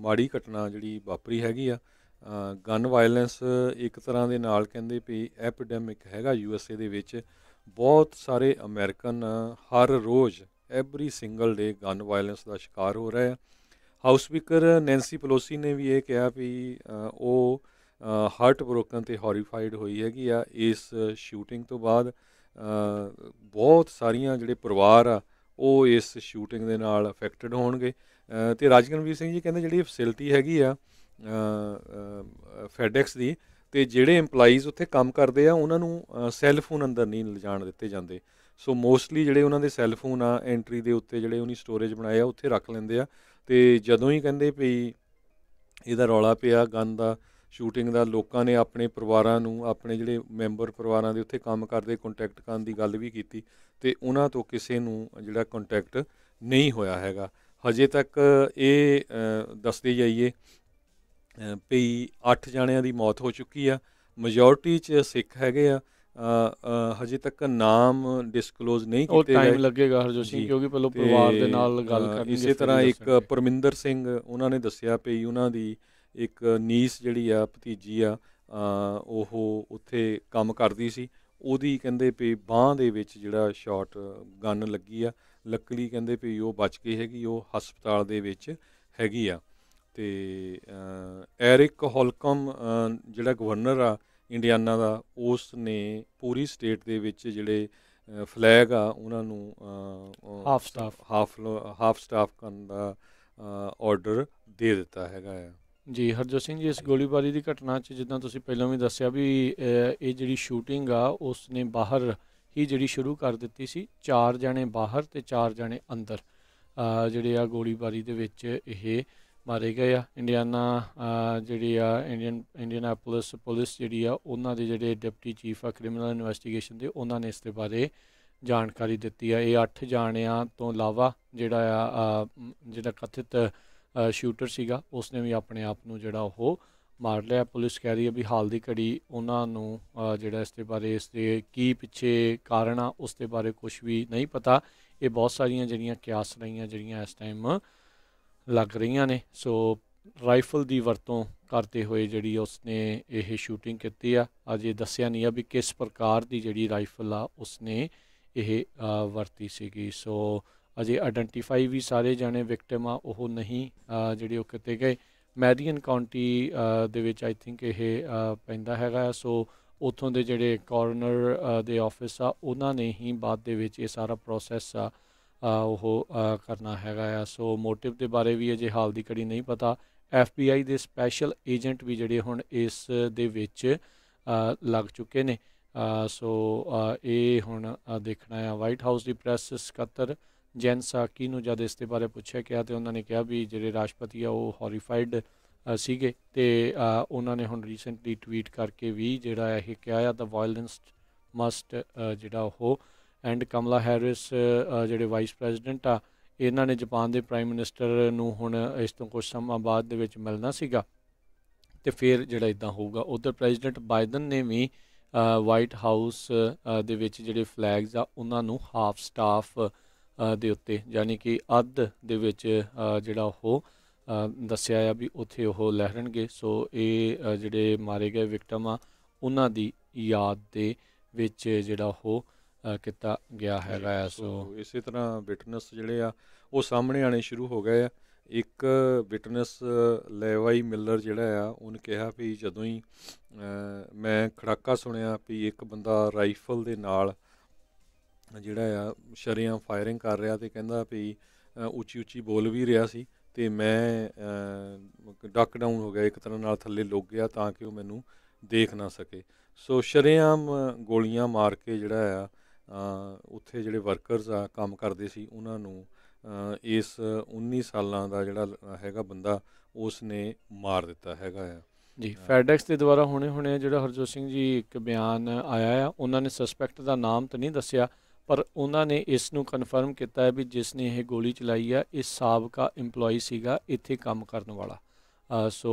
ਮਾੜੀ ਘਟਨਾ ਜਿਹੜੀ ਵਾਪਰੀ ਹੈਗੀ ਆ ਗਨ ਵਾਇਲੈਂਸ ਇੱਕ ਤਰ੍ਹਾਂ ਦੇ ਨਾਲ ਕਹਿੰਦੇ ਵੀ ਐਪੀਡੈਮਿਕ ਹੈਗਾ ਯੂ ਐਸ ਏ ਦੇ ਵਿੱਚ ਬਹੁਤ ਸਾਰੇ ਅਮਰੀਕਨ ਹਰ ਰੋਜ਼ every single day gun violence ਦਾ ਸ਼ਿਕਾਰ ਹੋ ਰਹੇ ਆ ਹਾਊਸ ਸਪੀਕਰ ਨੈਂਸੀ ਪਲੋਸੀ ਨੇ ਵੀ ਇਹ ਕਿਹਾ ਵੀ ਉਹ ਹਾਰਟ ਬ੍ਰੋਕਨ ਤੇ ਹੌਰੀਫਾਈਡ ਹੋਈ ਹੈਗੀ ਆ ਇਸ ਸ਼ੂਟਿੰਗ ਤੋਂ ਬਾਅਦ ਬਹੁਤ ਸਾਰੀਆਂ ਜਿਹੜੇ ਪਰਿਵਾਰ ਆ ਉਹ ਇਸ ਸ਼ੂਟਿੰਗ ਦੇ ਨਾਲ ਅਫੈਕਟਡ ਹੋਣਗੇ ਤੇ ਰਾਜਗਨਵੀਰ ਸਿੰਘ ਜੀ ਕਹਿੰਦੇ ਜਿਹੜੀ ਫੈਸਿਲਿਟੀ ਹੈਗੀ ਆ ਫੈਡੈਕਸ ਦੀ ਤੇ ਜਿਹੜੇ EMPLOYEES ਉੱਥੇ ਕੰਮ ਕਰਦੇ ਆ ਉਹਨਾਂ ਨੂੰ ਸੈੱਲ ਫੋਨ ਅੰਦਰ ਨਹੀਂ ਲਿਜਾਣ ਦਿੱਤੇ ਜਾਂਦੇ ਸੋ ਮੋਸਟਲੀ ਜਿਹੜੇ ਉਹਨਾਂ ਦੇ ਸੈੱਲ ਫੋਨ ਆ ਐਂਟਰੀ ਦੇ ਉੱਤੇ ਜਿਹੜੇ ਉਹਨੀ ਸਟੋਰੇਜ ਬਣਾਇਆ ਉੱਥੇ ਰੱਖ ਲੈਂਦੇ ਆ ਤੇ ਜਦੋਂ ਹੀ ਕਹਿੰਦੇ ਭਈ ਇਹਦਾ ਰੌਲਾ ਪਿਆ ਗੰਦ ਦਾ ਸ਼ੂਟਿੰਗ ਦਾ ਲੋਕਾਂ ਨੇ ਆਪਣੇ ਪਰਿਵਾਰਾਂ ਨੂੰ ਆਪਣੇ ਜਿਹੜੇ ਮੈਂਬਰ ਪਰਿਵਾਰਾਂ ਦੇ ਉੱਥੇ ਕੰਮ ਕਰਦੇ ਕੰਟੈਕਟ ਕਰਨ ਦੀ ਗੱਲ ਵੀ ਕੀਤੀ ਤੇ ਉਹਨਾਂ ਤੋਂ ਕਿਸੇ ਨੂੰ ਜਿਹੜਾ ਕੰਟੈਕਟ ਨਹੀਂ ਹੋਇਆ ਹੈਗਾ ਹਜੇ ਤੱਕ ਇਹ ਦੱਸਦੇ ਜਾਈਏ ਪਈ 8 ਜਾਣਿਆਂ ਦੀ ਮੌਤ ਹੋ ਚੁੱਕੀ ਆ ਮੈਜੋਰਟੀ ਚ ਸਿੱਖ ਹੈਗੇ ਆ ਹਜੇ ਤੱਕ ਨਾਮ ਡਿਸਕਲੋਜ਼ ਨਹੀਂ ਕੀਤੇ ਗਏ ਉਹ ਟਾਈਮ ਲੱਗੇਗਾ ਸਿੰਘ ਕਿਉਂਕਿ ਪਹਿਲਾਂ ਪਰਿਵਾਰ ਦੇ ਨਾਲ ਗੱਲ ਕਰਨੀ ਇਸੇ ਤਰ੍ਹਾਂ ਇੱਕ ਪਰਮਿੰਦਰ ਸਿੰਘ ਉਹਨਾਂ ਨੇ ਦੱਸਿਆ ਪਈ ਉਹਨਾਂ ਦੀ ਇੱਕ ਨੀਸ ਜਿਹੜੀ ਆ ਭਤੀਜੀ ਆ ਉਹ ਉੱਥੇ ਕੰਮ ਕਰਦੀ ਸੀ ਉਹਦੀ ਕਹਿੰਦੇ ਵੀ ਬਾਹ ਦੇ ਵਿੱਚ ਜਿਹੜਾ ਸ਼ਾਟ ਗਨ ਲੱਗੀ ਆ ਲੱਕੜੀ ਕਹਿੰਦੇ ਵੀ ਉਹ ਬਚ ਗਈ ਹੈਗੀ ਉਹ ਹਸਪਤਾਲ ਦੇ ਵਿੱਚ ਹੈਗੀ ਆ ਤੇ ਐਰਿਕ ਹੌਲਕਮ ਜਿਹੜਾ ਗਵਰਨਰ ਆ ਇੰਡੀਆਨਾ ਦਾ ਉਸ ਨੇ ਪੂਰੀ ਸਟੇਟ ਦੇ ਵਿੱਚ ਜਿਹੜੇ ਫਲੈਗ ਆ ਉਹਨਾਂ ਨੂੰ half staff half half staff ਕਰਨ ਦਾ ਆਰਡਰ ਦੇ ਦਿੱਤਾ ਹੈਗਾ ਆ ਜੀ ਹਰਜੋਤ ਸਿੰਘ ਜੀ ਇਸ ਗੋਲੀਬਾਰੀ ਦੀ ਘਟਨਾ 'ਚ ਜਿੱਦਾਂ ਤੁਸੀਂ ਪਹਿਲਾਂ ਵੀ ਦੱਸਿਆ ਵੀ ਇਹ ਜਿਹੜੀ ਸ਼ੂਟਿੰਗ ਆ ਉਸ ਨੇ ਬਾਹਰ ਹੀ ਜਿਹੜੀ ਸ਼ੁਰੂ ਕਰ ਦਿੱਤੀ ਸੀ ਚਾਰ ਜਣੇ ਬਾਹਰ ਤੇ ਚਾਰ ਜਣੇ ਅੰਦਰ ਜਿਹੜੇ ਆ ਗੋਲੀਬਾਰੀ ਦੇ ਵਿੱਚ ਇਹ ਮਾਰੇ ਗਏ ਆ ਇੰਡੀਆਨਾ ਜਿਹੜੀ ਆ ਇੰਡੀਅਨ ਇੰਡੀਅਨਾਪੋਲਿਸ ਪੁਲਿਸ ਜਿਹੜੀ ਆ ਉਹਨਾਂ ਦੇ ਜਿਹੜੇ ਡਿਪਟੀ ਚੀਫ ਆ ਕ੍ਰਿਮੀਨਲ ਇਨਵੈਸਟੀਗੇਸ਼ਨ ਦੇ ਉਹਨਾਂ ਨੇ ਇਸ ਦੇ ਬਾਰੇ ਜਾਣਕਾਰੀ ਦਿੱਤੀ ਆ ਇਹ 8 ਜਾਣਿਆਂ ਤੋਂ ਇਲਾਵਾ ਜਿਹੜਾ ਆ ਜਿਹੜਾ ਕਥਿਤ ਸ਼ੂਟਰ ਸੀਗਾ ਉਸਨੇ ਵੀ ਆਪਣੇ ਆਪ ਨੂੰ ਜਿਹੜਾ ਉਹ ਮਾਰ ਲਿਆ ਪੁਲਿਸ ਕਹਿ ਰਹੀ ਹੈ ਵੀ ਹਾਲ ਦੀ ਘੜੀ ਉਹਨਾਂ ਨੂੰ ਜਿਹੜਾ ਇਸ ਦੇ ਬਾਰੇ ਇਸ ਦੇ ਕੀ ਪਿੱਛੇ ਕਾਰਨ ਆ ਉਸ ਦੇ ਬਾਰੇ ਕੁਝ ਵੀ ਨਹੀਂ ਪਤਾ ਇਹ ਬਹੁਤ ਸਾਰੀਆਂ ਜਿਹੜੀਆਂ ਕਿਆਸ ਰਹੀਆਂ ਜਿਹੜੀਆਂ ਇਸ ਟਾਈਮ ਲੱਗ ਰਹੀਆਂ ਨੇ ਸੋ ਰਾਈਫਲ ਦੀ ਵਰਤੋਂ ਕਰਦੇ ਹੋਏ ਜਿਹੜੀ ਉਸਨੇ ਇਹ ਸ਼ੂਟਿੰਗ ਕੀਤੀ ਆ ਅਜੇ ਦੱਸਿਆ ਨਹੀਂ ਆ ਵੀ ਕਿਸ ਪ੍ਰਕਾਰ ਦੀ ਜਿਹੜੀ ਰਾਈਫਲ ਆ ਉਸਨੇ ਇਹ ਵਰਤੀ ਸੀਗੀ ਸੋ ਅਜੇ ਆਇਡੈਂਟੀਫਾਈ ਵੀ ਸਾਰੇ ਜਾਣੇ ਵਿਕਟਿਮ ਆ ਉਹ ਨਹੀਂ ਜਿਹੜੇ ਉਹ ਕਿਤੇ ਗਏ ਮੈਰੀਅਨ ਕਾਉਂਟੀ ਦੇ ਵਿੱਚ ਆਈ ਥਿੰਕ ਇਹ ਪੈਂਦਾ ਹੈਗਾ ਸੋ ਉਥੋਂ ਦੇ ਜਿਹੜੇ ਕਾਰਨਰ ਦੇ ਆਫਿਸ ਆ ਉਹਨਾਂ ਨੇ ਹੀ ਬਾਅਦ ਦੇ ਵਿੱਚ ਇਹ ਸਾਰਾ ਪ੍ਰੋਸੈਸ ਆ ਉਹ ਕਰਨਾ ਹੈਗਾ ਆ ਸੋ ਮੋਟਿਵ ਦੇ ਬਾਰੇ ਵੀ ਅਜੇ ਹਾਲ ਦੀ ਕੜੀ ਨਹੀਂ ਪਤਾ ਐਫਬੀਆਈ ਦੇ ਸਪੈਸ਼ਲ ਏਜੰਟ ਵੀ ਜਿਹੜੇ ਹੁਣ ਇਸ ਦੇ ਵਿੱਚ ਲੱਗ ਚੁੱਕੇ ਨੇ ਸੋ ਇਹ ਹੁਣ ਦੇਖਣਾ ਆ ਵਾਈਟ ਹਾਊਸ ਦੀ ਪ੍ਰੈਸ ਸਕੱਤਰ ਜੈਨ ਸਾਕੀ ਨੂੰ ਜਦ ਇਸ ਦੇ ਬਾਰੇ ਪੁੱਛਿਆ ਗਿਆ ਤੇ ਉਹਨਾਂ ਨੇ ਕਿਹਾ ਵੀ ਜਿਹੜੇ ਰਾਸ਼ਟਰਪਤੀ ਆ ਉਹ ਹੌਰੀਫਾਈਡ ਸੀਗੇ ਤੇ ਉਹਨਾਂ ਨੇ ਹੁਣ ਰੀਸੈਂਟਲੀ ਟਵੀਟ ਕਰਕੇ ਵੀ ਜਿਹੜਾ ਇਹ ਕਿਹਾ ਆ ਦਾ ਵਾਇਲੈਂਸ ਮਸਟ ਜਿਹੜਾ ਉਹ ਐਂਡ ਕਮਲਾ ਹੈਰਿਸ ਜਿਹੜੇ ਵਾਈਸ ਪ੍ਰੈਜ਼ੀਡੈਂਟ ਆ ਇਹਨਾਂ ਨੇ ਜਾਪਾਨ ਦੇ ਪ੍ਰਾਈਮ ਮਿਨਿਸਟਰ ਨੂੰ ਹੁਣ ਇਸ ਤੋਂ ਕੁਝ ਸਮਾਂ ਬਾਅਦ ਦੇ ਵਿੱਚ ਮਿਲਣਾ ਸੀਗਾ ਤੇ ਫਿਰ ਜਿਹੜਾ ਇਦਾਂ ਹੋਊਗਾ ਉਧਰ ਪ੍ਰੈਜ਼ੀਡੈਂਟ ਬਾਈਡਨ ਨੇ ਵੀ ਵਾਈਟ ਹਾਊਸ ਦੇ ਵਿੱਚ ਜਿਹੜੇ ਫਲੈਗਸ ਆ ਉਹਨਾਂ ਨੂੰ ਹਾਫ ਸਟਾਫ ਦੇ ਉੱਤੇ ਯਾਨੀ ਕਿ ਅੱਧ ਦੇ ਵਿੱਚ ਜਿਹੜਾ ਉਹ ਦੱਸਿਆ ਆ ਵੀ ਉੱਥੇ ਉਹ ਲਹਿਰਣਗੇ ਸੋ ਇਹ ਜਿਹੜੇ ਮਾਰੇ ਗਏ ਵਿਕਟਮ ਆ ਉਹਨਾਂ ਦੀ ਯਾਦ ਦੇ ਵਿੱਚ ਜਿਹੜਾ ਉਹ ਕੀਤਾ ਗਿਆ ਹੈਗਾ ਸੋ ਇਸੇ ਤਰ੍ਹਾਂ ਵਿਟਨੈਸ ਜਿਹੜੇ ਆ ਉਹ ਸਾਹਮਣੇ ਆਣੇ ਸ਼ੁਰੂ ਹੋ ਗਏ ਆ ਇੱਕ ਵਿਟਨੈਸ ਲੈਵਾਈ ਮਿਲਰ ਜਿਹੜਾ ਆ ਉਹਨ ਕਿਹਾ ਵੀ ਜਦੋਂ ਹੀ ਮੈਂ ਖੜਾਕਾ ਸੁਣਿਆ ਵੀ ਇੱਕ ਬੰਦਾ ਰਾਈਫਲ ਦੇ ਨਾਲ ਜਿਹੜਾ ਆ ਸ਼ਰੀਆਂ ਫਾਇਰਿੰਗ ਕਰ ਰਿਹਾ ਤੇ ਕਹਿੰਦਾ ਵੀ ਉੱਚੀ ਉੱਚੀ ਬੋਲ ਵੀ ਰਿਹਾ ਸੀ ਤੇ ਮੈਂ ਡੱਕ ਡਾਊਨ ਹੋ ਗਿਆ ਇੱਕ ਤਰ੍ਹਾਂ ਨਾਲ ਥੱਲੇ ਲੁੱਕ ਗਿਆ ਤਾਂ ਕਿ ਉਹ ਮੈਨੂੰ ਦੇਖ ਨਾ ਸਕੇ ਸੋ ਸ਼ਰਿਆਮ ਗੋਲੀਆਂ ਮਾਰ ਕੇ ਜਿਹੜਾ ਆ ਉੱਥੇ ਜਿਹੜੇ ਵਰਕਰਸ ਆ ਕੰਮ ਕਰਦੇ ਸੀ ਉਹਨਾਂ ਨੂੰ ਇਸ 19 ਸਾਲਾਂ ਦਾ ਜਿਹੜਾ ਹੈਗਾ ਬੰਦਾ ਉਸ ਨੇ ਮਾਰ ਦਿੱਤਾ ਹੈਗਾ ਆ ਜੀ ਫੈਡੈਕਸ ਦੇ ਦੁਆਰਾ ਹੁਣੇ ਹੁਣੇ ਜਿਹੜਾ ਹਰਜੋਤ ਸਿੰਘ ਜੀ ਇੱਕ ਬਿਆਨ ਆਇਆ ਆ ਉਹਨਾਂ ਨੇ ਸਸਪੈਕਟ ਦਾ ਨਾਮ ਤਾਂ ਨਹੀਂ ਦੱਸਿਆ ਪਰ ਉਹਨਾਂ ਨੇ ਇਸ ਨੂੰ ਕਨਫਰਮ ਕੀਤਾ ਹੈ ਵੀ ਜਿਸ ਨੇ ਇਹ ਗੋਲੀ ਚਲਾਈ ਆ ਇਹ ਸਾਬਕਾ EMPLOYEE ਸੀਗਾ ਇੱਥੇ ਕੰਮ ਕਰਨ ਵਾਲਾ ਸੋ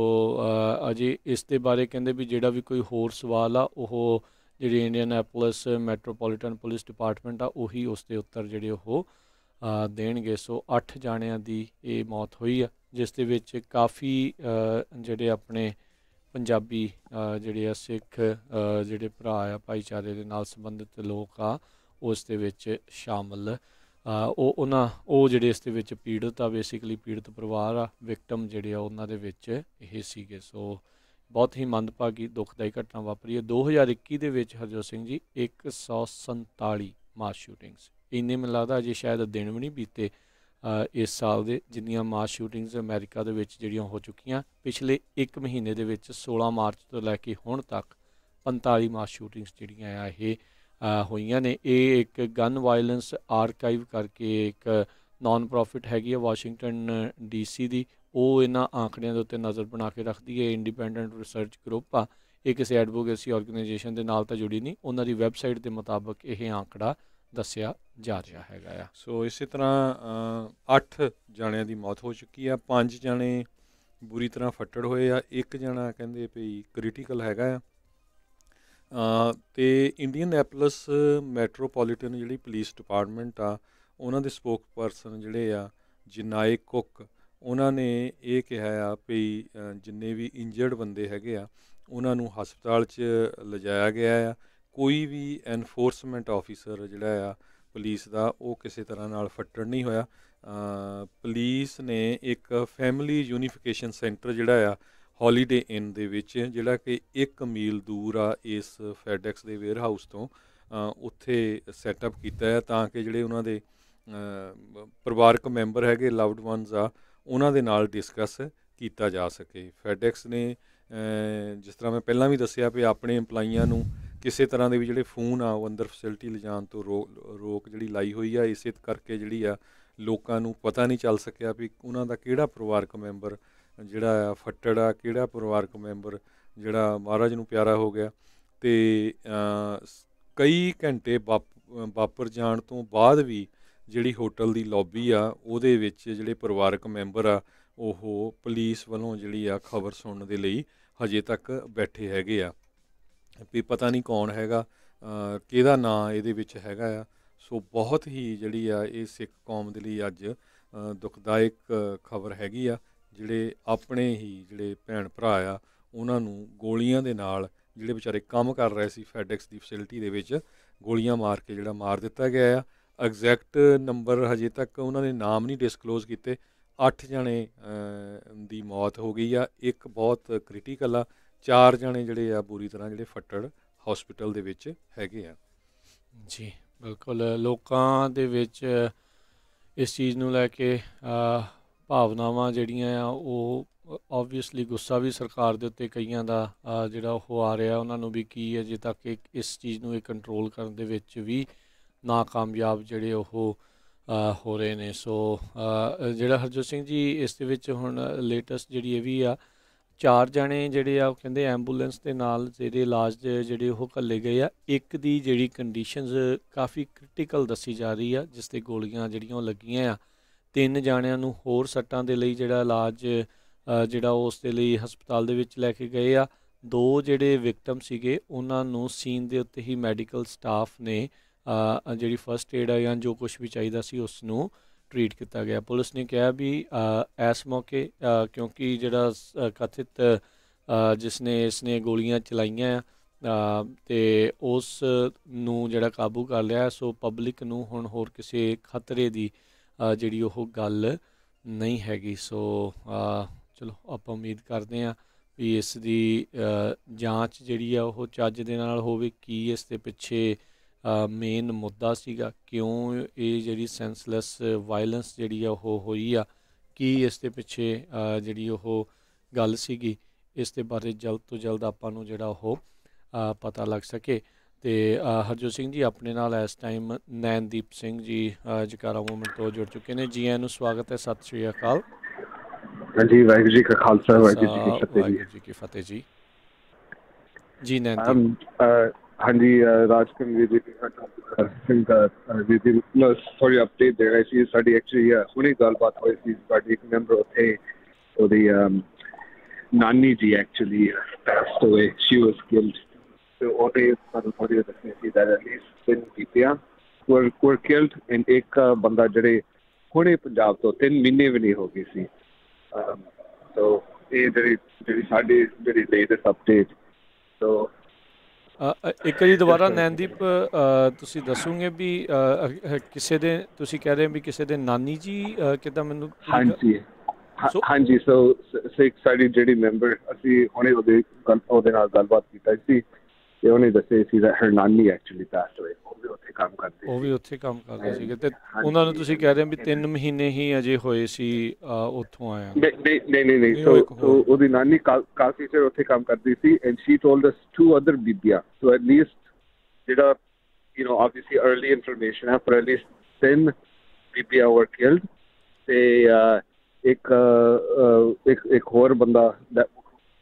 ਅਜੇ ਇਸ ਦੇ ਬਾਰੇ ਕਹਿੰਦੇ ਵੀ ਜਿਹੜਾ ਵੀ ਕੋਈ ਹੋਰ ਸਵਾਲ ਆ ਉਹ ਜਿਹੜੀ Indianapolis metropolitan police department ਆ ਉਹੀ ਉਸ ਦੇ ਉੱਤਰ ਜਿਹੜੇ ਉਹ ਦੇਣਗੇ ਸੋ 8 ਜਾਣਿਆਂ ਦੀ ਇਹ ਮੌਤ ਹੋਈ ਆ ਜਿਸ ਦੇ ਵਿੱਚ ਕਾਫੀ ਜਿਹੜੇ ਆਪਣੇ ਪੰਜਾਬੀ ਜਿਹੜੇ ਆ ਸਿੱਖ ਜਿਹੜੇ ਭਰਾ ਆ ਭਾਈਚਾਰੇ ਦੇ ਨਾਲ ਸੰਬੰਧਿਤ ਲੋਕ ਆ ਉਸ ਦੇ ਵਿੱਚ ਸ਼ਾਮਲ ਉਹ ਉਹਨਾਂ ਉਹ ਜਿਹੜੇ ਇਸ ਦੇ ਵਿੱਚ ਪੀੜਤ ਆ ਬੇਸਿਕਲੀ ਪੀੜਤ ਪਰਿਵਾਰ ਆ ਵਿਕਟਮ ਜਿਹੜੇ ਆ ਉਹਨਾਂ ਦੇ ਵਿੱਚ ਇਹ ਸੀਗੇ ਸੋ ਬਹੁਤ ਹੀ ਮੰਦਭਾਗੀ ਦੁਖਦਾਈ ਘਟਨਾ ਵਾਪਰੀ ਹੈ 2021 ਦੇ ਵਿੱਚ ਹਰਜੋਤ ਸਿੰਘ ਜੀ 147 ਮਾਸ ਸ਼ੂਟਿੰਗਸ ਇੰਨੇ ਮੈਨੂੰ ਲੱਗਦਾ ਅਜੇ ਸ਼ਾਇਦ ਦਿਨ ਵੀ ਨਹੀਂ ਬੀਤੇ ਇਸ ਸਾਲ ਦੇ ਜਿੰਨੀਆਂ ਮਾਸ ਸ਼ੂਟਿੰਗਸ ਅਮਰੀਕਾ ਦੇ ਵਿੱਚ ਜਿਹੜੀਆਂ ਹੋ ਚੁੱਕੀਆਂ ਪਿਛਲੇ 1 ਮਹੀਨੇ ਦੇ ਵਿੱਚ 16 ਮਾਰਚ ਤੋਂ ਲੈ ਕੇ ਹੁਣ ਤੱਕ 45 ਮਾਸ ਸ਼ੂਟਿੰਗਸ ਜਿਹੜੀਆਂ ਆ ਇਹ ਹੋਈਆਂ ਨੇ ਇਹ ਇੱਕ ਗਨ ਵਾਇਲੈਂਸ ਆਰਕਾਈਵ ਕਰਕੇ ਇੱਕ ਨਾਨ ਪ੍ਰੋਫਿਟ ਹੈਗੀ ਹੈ ਵਾਸ਼ਿੰਗਟਨ ਡੀਸੀ ਦੀ ਉਹ ਇਹਨਾਂ ਆંકੜਿਆਂ ਦੇ ਉੱਤੇ ਨਜ਼ਰ ਬਣਾ ਕੇ ਰੱਖਦੀ ਹੈ ਇੰਡੀਪੈਂਡੈਂਟ ਰਿਸਰਚ ਗਰੁੱਪ ਆ ਇਹ ਕਿਸੇ ਐਡਵੋਕੇਸੀ ਆਰਗੇਨਾਈਜੇਸ਼ਨ ਦੇ ਨਾਲ ਤਾਂ ਜੁੜੀ ਨਹੀਂ ਉਹਨਾਂ ਦੀ ਵੈਬਸਾਈਟ ਦੇ ਮੁਤਾਬਕ ਇਹ ਆંકੜਾ ਦੱਸਿਆ ਜਾ ਰਿਹਾ ਹੈਗਾ ਆ ਸੋ ਇਸੇ ਤਰ੍ਹਾਂ 8 ਜਣਿਆਂ ਦੀ ਮੌਤ ਹੋ ਚੁੱਕੀ ਆ 5 ਜਣੇ ਬੁਰੀ ਤਰ੍ਹਾਂ ਫੱਟੜ ਹੋਏ ਆ ਇੱਕ ਜਣਾ ਕਹਿੰਦੇ ਭਈ ਕ੍ਰਿਟੀਕਲ ਹੈਗਾ ਆ ਤੇ ਇੰਡੀਅਨ ਐਪਲਸ ਮੈਟਰੋਪੋਲੀਟਨ ਜਿਹੜੀ ਪੁਲਿਸ ਡਿਪਾਰਟਮੈਂਟ ਆ ਉਹਨਾਂ ਦੇ ਸਪੋਕਸਪਰਸਨ ਜਿਹੜੇ ਆ ਜਨਾਇਕ ਕੁੱਕ ਉਹਨਾਂ ਨੇ ਇਹ ਕਿਹਾ ਆ ਵੀ ਜਿੰਨੇ ਵੀ ਇੰਜਰਡ ਬੰਦੇ ਹੈਗੇ ਆ ਉਹਨਾਂ ਨੂੰ ਹਸਪਤਾਲ 'ਚ ਲਿਜਾਇਆ ਗਿਆ ਆ ਕੋਈ ਵੀ ਐਨਫੋਰਸਮੈਂਟ ਆਫੀਸਰ ਜਿਹੜਾ ਆ ਪੁਲਿਸ ਦਾ ਉਹ ਕਿਸੇ ਤਰ੍ਹਾਂ ਨਾਲ ਫੱਟੜ ਨਹੀਂ ਹੋਇਆ ਪੁਲਿਸ ਨੇ ਇੱਕ ਫੈਮਿਲੀ ਯੂਨੀਫਿਕੇਸ਼ਨ ਸੈਂਟਰ ਜਿਹੜਾ ਆ ਹੌਲੀਡੇ ਇਨ ਦੇ ਵਿੱਚ ਜਿਹੜਾ ਕਿ 1 ਮੀਲ ਦੂਰ ਆ ਇਸ ਫੈਡੈਕਸ ਦੇ ਵੇਅਰ ਹਾਊਸ ਤੋਂ ਉੱਥੇ ਸੈਟਅਪ ਕੀਤਾ ਹੈ ਤਾਂ ਕਿ ਜਿਹੜੇ ਉਹਨਾਂ ਦੇ ਪਰਿਵਾਰਕ ਮੈਂਬਰ ਹੈਗੇ ਲਵਡ ਵਨਸ ਆ ਉਹਨਾਂ ਦੇ ਨਾਲ ਡਿਸਕਸ ਕੀਤਾ ਜਾ ਸਕੇ ਫੈਡੈਕਸ ਨੇ ਜਿਸ ਤਰ੍ਹਾਂ ਮੈਂ ਪਹਿਲਾਂ ਵੀ ਦੱਸਿਆ ਵੀ ਆਪਣੇ EMPLOYEES ਨੂੰ ਕਿਸੇ ਤਰ੍ਹਾਂ ਦੇ ਵੀ ਜਿਹੜੇ ਫੋਨ ਆ ਉਹ ਅੰਦਰ ਫੈਸਿਲਿਟੀ ਲਿਜਾਣ ਤੋਂ ਰੋਕ ਜਿਹੜੀ ਲਾਈ ਹੋਈ ਆ ਇਸੇ ਕਰਕੇ ਜਿਹੜੀ ਆ ਲੋਕਾਂ ਨੂੰ ਪਤਾ ਨਹੀਂ ਚੱਲ ਸਕਿਆ ਵੀ ਉਹਨਾਂ ਦਾ ਕਿਹੜਾ ਪਰਿਵਾਰਕ ਮੈਂਬਰ ਜਿਹੜਾ ਆ ਕਿਹੜਾ ਪਰਿਵਾਰਕ ਮੈਂਬਰ ਜਿਹੜਾ ਮਹਾਰਾਜ ਨੂੰ ਪਿਆਰਾ ਹੋ ਗਿਆ ਤੇ ਕਈ ਘੰਟੇ ਵਾਪਰ ਜਾਣ ਤੋਂ ਬਾਅਦ ਵੀ ਜਿਹੜੀ ਹੋਟਲ ਦੀ ਲੌਬੀ ਆ ਉਹਦੇ ਵਿੱਚ ਜਿਹੜੇ ਪਰਿਵਾਰਕ ਮੈਂਬਰ ਆ ਉਹ ਪੁਲਿਸ ਵੱਲੋਂ ਜਿਹੜੀ ਆ ਖਬਰ ਸੁਣਨ ਦੇ ਲਈ ਹਜੇ ਤੱਕ ਬੈਠੇ ਹੈਗੇ ਆ ਵੀ ਪਤਾ ਨਹੀਂ ਕੌਣ ਹੈਗਾ ਕਿਹਦਾ ਨਾਂ ਇਹਦੇ ਵਿੱਚ ਹੈਗਾ ਆ ਸੋ ਬਹੁਤ ਹੀ ਜਿਹੜੀ ਆ ਇਹ ਸਿੱਖ ਕੌਮ ਦੇ ਲਈ ਅੱਜ ਦੁਖਦਾਇਕ ਖਬਰ ਹੈਗੀ ਆ ਜਿਹੜੇ ਆਪਣੇ ਹੀ ਜਿਹੜੇ ਭੈਣ ਭਰਾ ਆ ਉਹਨਾਂ ਨੂੰ ਗੋਲੀਆਂ ਦੇ ਨਾਲ ਜਿਹੜੇ ਵਿਚਾਰੇ ਕੰਮ ਕਰ ਰਹੇ ਸੀ ਫੈਡੈਕਸ ਦੀ ਫੈਸਿਲਿਟੀ ਦੇ ਵਿੱਚ ਗੋਲੀਆਂ ਮਾਰ ਕੇ ਜਿਹੜਾ ਮਾਰ ਦਿੱਤਾ ਗਿਆ ਆ ਐਗਜ਼ੈਕਟ ਨੰਬਰ ਹਜੇ ਤੱਕ ਉਹਨਾਂ ਨੇ ਨਾਮ ਨਹੀਂ ਡਿਸਕਲੋਜ਼ ਕੀਤੇ 8 ਜਣੇ ਦੀ ਮੌਤ ਹੋ ਗਈ ਆ ਇੱਕ ਬਹੁਤ ਕ੍ਰਿਟੀਕਲ ਆ ਚਾਰ ਜਣੇ ਜਿਹੜੇ ਆ ਬੁਰੀ ਤਰ੍ਹਾਂ ਜਿਹੜੇ ਫੱਟੜ ਹਸਪੀਟਲ ਦੇ ਵਿੱਚ ਹੈਗੇ ਆ ਜੀ ਬਿਲਕੁਲ ਲੋਕਾਂ ਦੇ ਵਿੱਚ ਇਸ ਚੀਜ਼ ਨੂੰ ਲੈ ਕੇ ਭਾਵਨਾਵਾਂ ਜਿਹੜੀਆਂ ਆ ਉਹ ਆਬਵੀਅਸਲੀ ਗੁੱਸਾ ਵੀ ਸਰਕਾਰ ਦੇ ਉੱਤੇ ਕਈਆਂ ਦਾ ਜਿਹੜਾ ਉਹ ਆ ਰਿਹਾ ਉਹਨਾਂ ਨੂੰ ਵੀ ਕੀ ਹੈ ਜੇ ਤੱਕ ਇਸ ਚੀਜ਼ ਨੂੰ ਇਹ ਕੰਟਰੋਲ ਕਰਨ ਦੇ ਵਿੱਚ ਵੀ ਨਾਕਾਮਯਾਬ ਜਿਹੜੇ ਉਹ ਹੋ ਰਹੇ ਨੇ ਸੋ ਜਿਹੜਾ ਹਰਜੋਤ ਸਿੰਘ ਜੀ ਇਸ ਦੇ ਵਿੱਚ ਹੁਣ ਲੇਟੈਸਟ ਜਿਹੜੀ ਇਹ ਵੀ ਆ ਚਾਰ ਜਣੇ ਜਿਹੜੇ ਆ ਉਹ ਕਹਿੰਦੇ ਐਂਬੂਲੈਂਸ ਦੇ ਨਾਲ ਜਿਹੜੇ ਇਲਾਜ ਦੇ ਜਿਹੜੇ ਉਹ ਕੱਲੇ ਗਏ ਆ ਇੱਕ ਦੀ ਜਿਹੜੀ ਕੰਡੀਸ਼ਨਸ ਕਾਫੀ ਕ੍ਰਿਟੀਕਲ ਦੱਸੀ ਜਾ ਰਹੀ ਆ ਜਿਸ ਤੇ ਗੋਲੀਆਂ ਜਿਹੜੀਆਂ ਉਹ ਲੱਗੀਆਂ ਆ ਤਿੰਨ ਜਾਣਿਆਂ ਨੂੰ ਹੋਰ ਸੱਟਾਂ ਦੇ ਲਈ ਜਿਹੜਾ ਇਲਾਜ ਜਿਹੜਾ ਉਸ ਦੇ ਲਈ ਹਸਪਤਾਲ ਦੇ ਵਿੱਚ ਲੈ ਕੇ ਗਏ ਆ ਦੋ ਜਿਹੜੇ ਵਿਕਟਮ ਸੀਗੇ ਉਹਨਾਂ ਨੂੰ ਸੀਨ ਦੇ ਉੱਤੇ ਹੀ ਮੈਡੀਕਲ ਸਟਾਫ ਨੇ ਜਿਹੜੀ ਫਰਸਟ ਏਡ ਆ ਜਾਂ ਜੋ ਕੁਝ ਵੀ ਚਾਹੀਦਾ ਸੀ ਉਸ ਨੂੰ ਟ੍ਰੀਟ ਕੀਤਾ ਗਿਆ ਪੁਲਿਸ ਨੇ ਕਿਹਾ ਵੀ ਇਸ ਮੌਕੇ ਕਿਉਂਕਿ ਜਿਹੜਾ ਕਥਿਤ ਜਿਸ ਨੇ ਇਸ ਨੇ ਗੋਲੀਆਂ ਚਲਾਈਆਂ ਤੇ ਉਸ ਨੂੰ ਜਿਹੜਾ ਕਾਬੂ ਕਰ ਲਿਆ ਸੋ ਪਬਲਿਕ ਨੂੰ ਹੁਣ ਹੋਰ ਕਿਸੇ ਖਤਰੇ ਦੀ ਜਿਹੜੀ ਉਹ ਗੱਲ ਨਹੀਂ ਹੈਗੀ ਸੋ ਚਲੋ ਆਪਾਂ ਉਮੀਦ ਕਰਦੇ ਆਂ ਵੀ ਇਸ ਦੀ ਜਾਂਚ ਜਿਹੜੀ ਆ ਉਹ ਚੱਜ ਦੇ ਨਾਲ ਹੋਵੇ ਕੀ ਇਸ ਦੇ ਪਿੱਛੇ ਮੇਨ ਮੁੱਦਾ ਸੀਗਾ ਕਿਉਂ ਇਹ ਜਿਹੜੀ ਸੈਂਸਲੈਸ ਵਾਇਲੈਂਸ ਜਿਹੜੀ ਆ ਉਹ ਹੋਈ ਆ ਕੀ ਇਸ ਦੇ ਪਿੱਛੇ ਜਿਹੜੀ ਉਹ ਗੱਲ ਸੀਗੀ ਇਸ ਦੇ ਬਾਰੇ ਜਲਦ ਤੋਂ ਜਲਦ ਆਪਾਂ ਨੂੰ ਜਿਹੜਾ ਉਹ ਪਤਾ ਲੱਗ ਸਕੇ ਤੇ ਹਰਜੋਤ ਸਿੰਘ ਜੀ ਆਪਣੇ ਨਾਲ ਇਸ ਟਾਈਮ ਨੈਨਦੀਪ ਸਿੰਘ ਜੀ ਜਕਾਰਾ ਮੂਵਮੈਂਟ ਤੋਂ ਜੁੜ ਚੁੱਕੇ ਨੇ ਜੀ ਨੂੰ ਸਵਾਗਤ ਹੈ ਸਤਿ ਸ਼੍ਰੀ ਅਕਾਲ ਜੀ ਵਾਹਿਗੁਰੂ ਜੀ ਕਾ ਖਾਲਸਾ ਵਾਹਿਗੁਰੂ ਜੀ ਕੀ ਫਤਿਹ ਜੀ ਜੀ ਕੀ ਫਤਿਹ ਜੀ ਜੀ ਨੈਨਦੀਪ ਹਾਂਜੀ ਰਾਜਕਨ ਜੀ ਦੀ ਸਿੰਘ ਦਾ ਜੀ ਦੀ ਸੌਰੀ ਅਪਡੇਟ ਦੇ ਰਹੀ ਸੀ ਸਾਡੀ ਐਕਚੁਅਲੀ ਹੁਣੇ ਗੱਲਬਾਤ ਹੋਈ ਸੀ ਸਾਡੀ ਇੱਕ ਮੈਂਬਰ ਉੱਥੇ ਉਹਦੀ ਨਾਨੀ ਜੀ ਐਕਚੁਅਲੀ ਪੈਸਡ ਅਵੇ ਸ਼ੀ ਵਾਸ ਕਿਲਡ ਉਹਨੇ ਸਾਨੂੰ ਥੋੜੀ ਦੱਸਣੀ ਸੀ ਦੈਟ ਐਟ ਲੀਸਟ ਤਿੰਨ ਕੀਤਿਆਂ were were killed and ਇੱਕ ਬੰਦਾ ਜਿਹੜੇ ਹੁਣੇ ਪੰਜਾਬ ਤੋਂ 3 ਮਹੀਨੇ ਵੀ ਨਹੀਂ ਹੋ ਗਈ ਸੀ ਸੋ ਇਹ ਜਿਹੜੀ ਜਿਹੜੀ ਸਾਡੀ ਜਿਹੜੀ ਲੇਟੈਸਟ ਅਪਡੇਟ ਸੋ ਇੱਕ ਜੀ ਦੁਬਾਰਾ ਨੈਨਦੀਪ ਤੁਸੀਂ ਦੱਸੋਗੇ ਵੀ ਕਿਸੇ ਦੇ ਤੁਸੀਂ ਕਹਿ ਰਹੇ ਵੀ ਕਿਸੇ ਦੇ ਨਾਨੀ ਜੀ ਕਿਦਾਂ ਮੈਨੂੰ ਹਾਂਜੀ ਹਾਂਜੀ ਸੋ ਸਿਕ ਸਾਡੀ ਜਿਹੜੀ ਮੈਂਬਰ ਅਸੀਂ ਹੁਣੇ ਉਹਦੇ ਉਹਦੇ ਨਾਲ ਗੱਲਬਾਤ ਕੀਤਾ ਸੀ ਤੇ ਉਹਨੇ ਦੱਸਿਆ ਸੀ ਦਾ ਨਾਨੀ ਐਕਚੁਅਲੀ ਪਾਸ ਅਵੇ ਉਹ ਵੀ ਉੱਥੇ ਕੰਮ ਕਰਦੇ ਸੀ ਉਹ ਵੀ ਉੱਥੇ ਕੰਮ ਕਰਦੇ ਸੀ ਤੇ ਉਹਨਾਂ ਨੂੰ ਤੁਸੀਂ ਕਹਿ ਰਹੇ ਹੋ ਵੀ 3 ਮਹੀਨੇ ਹੀ ਅਜੇ ਹੋਏ ਸੀ ਉੱਥੋਂ ਆਇਆ ਨਹੀਂ ਨਹੀਂ ਨਹੀਂ ਸੋ ਉਹਦੀ ਨਾਨੀ ਕਾਫੀ ਚਿਰ ਉੱਥੇ ਕੰਮ ਕਰਦੀ ਸੀ and she told us two other ਬੀਬੀਆ ਸੋ ਐਟ ਲੀਸਟ ਜਿਹੜਾ you know obviously early information ਹੈ ਫਰ ਐਟ ਲੀਸਟ 10 ਬੀਬੀਆ ਵਰ ਕਿਲਡ ਤੇ ਇੱਕ ਇੱਕ ਇੱਕ ਹੋਰ ਬੰਦਾ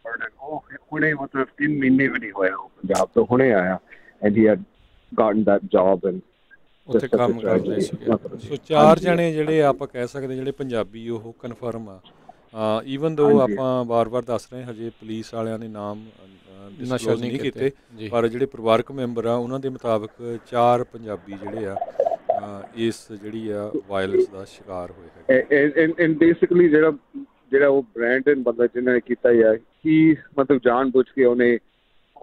Vernon. ਉਹ ਹੁਣੇ ਮਤਲਬ 3 ਮਹੀਨੇ ਵੀ ਨਹੀਂ ਹੋਇਆ ਉਹ ਪੰਜਾਬ ਤੋਂ ਹੁਣੇ ਆਇਆ and he had gotten that job and ਉੱਥੇ ਕੰਮ ਕਰ ਰਹੇ ਸੀ ਸੋ ਚਾਰ ਜਣੇ ਜਿਹੜੇ ਆਪਾਂ ਕਹਿ ਸਕਦੇ ਜਿਹੜੇ ਪੰਜਾਬੀ ਉਹ ਕਨਫਰਮ ਆ ਈਵਨ ਦੋ ਆਪਾਂ ਵਾਰ-ਵਾਰ ਦੱਸ ਰਹੇ ਹਜੇ ਪੁਲਿਸ ਵਾਲਿਆਂ ਨੇ ਨਾਮ ਡਿਸਕਲੋਜ਼ ਨਹੀਂ ਕੀਤੇ ਪਰ ਜਿਹੜੇ ਪਰਿਵਾਰਕ ਮੈਂਬਰ ਆ ਉਹਨਾਂ ਦੇ ਮੁਤਾਬਕ ਚਾਰ ਪੰਜਾਬੀ ਜਿਹੜੇ ਆ ਇਸ ਜਿਹੜੀ ਆ ਵਾਇਲੈਂਸ ਦਾ ਸ਼ਿਕਾਰ ਹੋਏ ਹੈ ਇਨ ਬੇਸਿਕਲੀ ਜਿਹੜਾ ਜਿਹੜਾ ਉਹ ਬ੍ਰਾਂਡ ਬੰਦਾ ਜਿਹਨੇ ਕੀਤਾ ਹੈ ਕੀ ਮਤਲਬ ਜਾਣ ਬੁੱਝ ਕੇ ਉਹਨੇ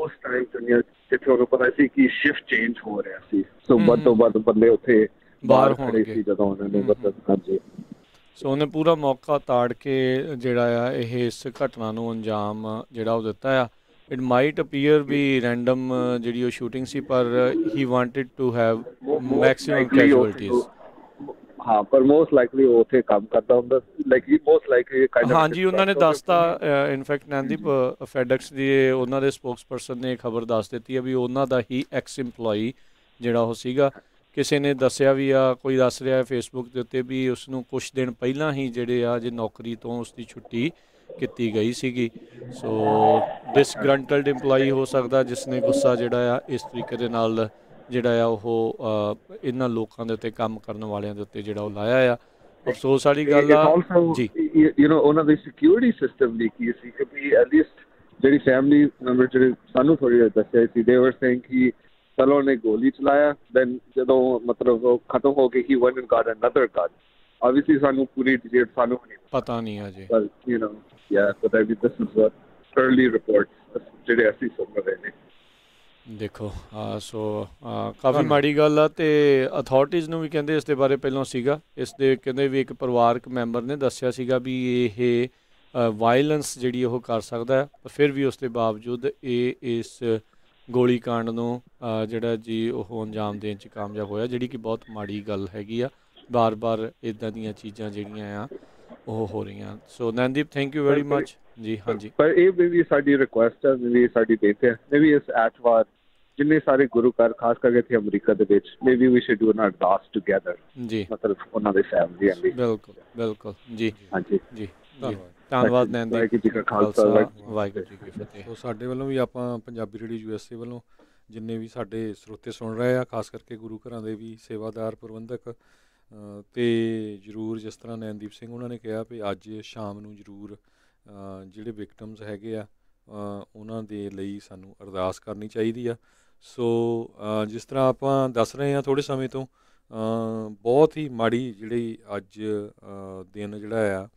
ਉਸ ਟਾਈਮ ਦੁਨੀਆ ਜਿੱਥੇ ਉਹਨੂੰ ਪਤਾ ਸੀ ਕਿ ਸ਼ਿਫਟ ਚੇਂਜ ਹੋ ਰਿਹਾ ਸੀ ਸੋ ਵੱਧ ਤੋਂ ਵੱਧ ਬੰਦੇ ਉੱਥੇ ਬਾਹਰ ਹੋਣਗੇ ਸੀ ਜਦੋਂ ਉਹਨਾਂ ਨੇ ਮਤਲਬ ਹਾਂਜੀ ਸੋ ਉਹਨੇ ਪੂਰਾ ਮੌਕਾ ਤਾੜ ਕੇ ਜਿਹੜਾ ਆ ਇਹ ਇਸ ਘਟਨਾ ਨੂੰ ਅੰਜਾਮ ਜਿਹੜਾ ਉਹ ਦਿੱਤਾ ਆ ਇਟ ਮਾਈਟ ਅਪੀਅਰ ਵੀ ਰੈਂਡਮ ਜਿਹੜੀ ਉਹ ਸ਼ੂਟਿੰਗ ਸੀ ਪਰ he wanted to have maximum casualties ਹਾਂ ਪਰ ਮੋਸਟ ਲਾਈਕਲੀ ਉਹ ਉੱਥੇ ਕੰਮ ਕਰਦਾ ਹੁੰਦਾ like he most likely kind of ਜੀ ਉਹਨਾਂ ਨੇ ਦੱਸਤਾ ਇਨਫੈਕਟ ਨੰਦੀਪ ਫੈਡਕਸ ਦੀ ਉਹਨਾਂ ਦੇ ਸਪੋਕਸਪਰਸਨ ਨੇ ਖਬਰ ਦੱਸ ਦਿੱਤੀ ਹੈ ਵੀ ਉਹਨਾਂ ਦਾ ਹੀ ਐਕਸ ਏਮਪਲੋਈ ਜਿਹੜਾ ਉਹ ਸੀਗਾ ਕਿਸੇ ਨੇ ਦੱਸਿਆ ਵੀ ਆ ਕੋਈ ਦੱਸ ਰਿਹਾ ਹੈ ਫੇਸਬੁੱਕ ਦੇ ਉੱਤੇ ਵੀ ਉਸ ਨੂੰ ਕੁਝ ਦਿਨ ਪਹਿਲਾਂ ਹੀ ਜਿਹੜੇ ਆ ਜੇ ਨੌਕਰੀ ਤੋਂ ਉਸ ਦੀ ਛੁੱਟੀ ਕੀਤੀ ਗਈ ਸੀਗੀ ਸੋ ਡਿਸਗ੍ਰੰਟਲਡ ਏਮਪਲੋਈ ਹੋ ਸਕਦਾ ਜਿਸ ਨੇ ਗੁੱਸਾ ਜਿਹੜਾ ਆ ਇਸ ਤਰੀਕੇ ਦੇ ਨਾਲ ਜਿਹੜਾ ਆ ਉਹ ਇਹਨਾਂ ਲੋਕਾਂ ਦੇ ਉੱਤੇ ਕੰਮ ਕਰਨ ਵਾਲਿਆਂ ਦੇ ਉੱਤੇ ਜਿਹੜਾ ਉਹ ਲਾਇਆ ਆ ਅਫਸੋਸ ਵਾਲੀ ਗੱਲ ਆ ਜੀ ਯੂ نو ਉਹਨਾਂ ਦੇ ਸਿਕਿਉਰਿਟੀ ਸਿਸਟਮ ਦੀ ਕੀ ਸੀ ਕਿ ਐਟ ਲੀਸਟ ਜਿਹੜੀ ਫੈਮਿਲੀ ਮੈਂਬਰ ਜਿਹੜੇ ਸਾਨੂੰ ਥੋੜੀ ਦੱਸਿਆ ਸੀ ਦੇ ਵਰ ਸੇਇੰਗ ਕਿ ਸਲੋ ਨੇ ਗੋਲੀ ਚਲਾਇਆ ਦੈਨ ਜਦੋਂ ਮਤਲਬ ਉਹ ਖਤਮ ਹੋ ਗਈ he won and got another got obviously ਸਾਨੂੰ ਪੂਰੀ ਡਿਟੇਲ ਸਾਨੂੰ ਨਹੀਂ ਪਤਾ ਨਹੀਂ ਆ ਜੀ you know yeah but I we this is a report ਜਿਹੜੇ ਅਸੀਂ ਸੁਣ ਰਹੇ ਨੇ ਦੇਖੋ ਆ ਸੋ ਕਾਫੀ ਮਾੜੀ ਗੱਲ ਆ ਤੇ ਅਥਾਰਟੀਜ਼ ਨੂੰ ਵੀ ਕਹਿੰਦੇ ਇਸ ਦੇ ਬਾਰੇ ਪਹਿਲਾਂ ਸੀਗਾ ਇਸ ਦੇ ਕਹਿੰਦੇ ਵੀ ਇੱਕ ਪਰਿਵਾਰਕ ਮੈਂਬਰ ਨੇ ਦੱਸਿਆ ਸੀਗਾ ਵੀ ਇਹ ਵਾਇਲੈਂਸ ਜਿਹੜੀ ਉਹ ਕਰ ਸਕਦਾ ਪਰ ਫਿਰ ਵੀ ਉਸ ਦੇ ਬਾਵਜੂਦ ਇਹ ਇਸ ਗੋਲੀ ਕਾਂਡ ਨੂੰ ਜਿਹੜਾ ਜੀ ਉਹ ਅੰਜਾਮ ਦੇਣ 'ਚ ਕਾਮਯਾਬ ਹੋਇਆ ਜਿਹੜੀ ਕਿ ਬਹੁਤ ਮਾੜੀ ਗੱਲ ਹੈਗੀ ਆ ਬਾਰ-ਬਾਰ ਇਦਾਂ ਦੀਆਂ ਚੀਜ਼ਾਂ ਜਿਹੜੀਆਂ ਆ ਉਹ ਹੋ ਰਹੀਆਂ ਸੋ Nandeep thank you very much ਜੀ ਹਾਂਜੀ ਪਰ ਇਹ ਵੀ ਸਾਡੀ ਰਿਕੁਐਸਟ ਹੈ ਵੀ ਸਾਡੀ ਬੇਨਤੀ ਹੈ ਵੀ ਇਸ ਐਤਵਾਰ ਜਿੰਨੇ ਸਾਰੇ ਗੁਰੂ ਘਰ ਖਾਸ ਕਰਕੇ ਇੱਥੇ ਅਮਰੀਕਾ ਦੇ ਵਿੱਚ maybe we we should do an ardas together ਜੀ ਮਤਲਬ ਉਹਨਾਂ ਦੇ ਫੈਮਿਲੀ ਐਂਡ ਬਿਲਕੁਲ ਬਿਲਕੁਲ ਜੀ ਹਾਂਜੀ ਜੀ ਧੰਨਵਾਦ ਨੈਣ ਦੀ ਵਾਹਿਗੁਰੂ ਜੀ ਕਾ ਖਾਲਸਾ ਵਾਹਿਗੁਰੂ ਜੀ ਕੀ ਫਤਿਹ ਸਾਡੇ ਵੱਲੋਂ ਵੀ ਆਪਾਂ ਪੰਜਾਬੀ ਰੇਡੀਓ ਯੂਐਸਏ ਵੱਲੋਂ ਜਿੰਨੇ ਵੀ ਸਾਡੇ ਸਰੋਤੇ ਸੁਣ ਰਹੇ ਆ ਖਾਸ ਕਰਕੇ ਗੁਰੂ ਘਰਾਂ ਦੇ ਵੀ ਸੇਵਾਦਾਰ ਪ੍ਰਬੰਧਕ ਤੇ ਜਰੂਰ ਜਿਸ ਤਰ੍ਹਾਂ ਨੈਨਦੀਪ ਸਿੰਘ ਉਹਨਾਂ ਨੇ ਕਿਹਾ ਵੀ ਅੱਜ ਸ਼ਾਮ ਨੂੰ ਜਰੂਰ ਜਿਹੜੇ ਵਿਕਟਮਸ ਹੈਗੇ ਆ ਉਹਨਾਂ ਦੇ ਲਈ ਸਾਨੂੰ ਅਰਦਾਸ ਕਰਨੀ ਚਾਹੀਦੀ ਆ ਸੋ ਜਿਸ ਤਰ੍ਹਾਂ ਆਪਾਂ ਦੱਸ ਰਹੇ ਹਾਂ ਥੋੜੇ ਸਮੇਂ ਤੋਂ ਬਹੁਤ ਹੀ ਮਾੜੀ ਜਿਹੜੀ ਅੱਜ ਦਿਨ ਜਿਹੜਾ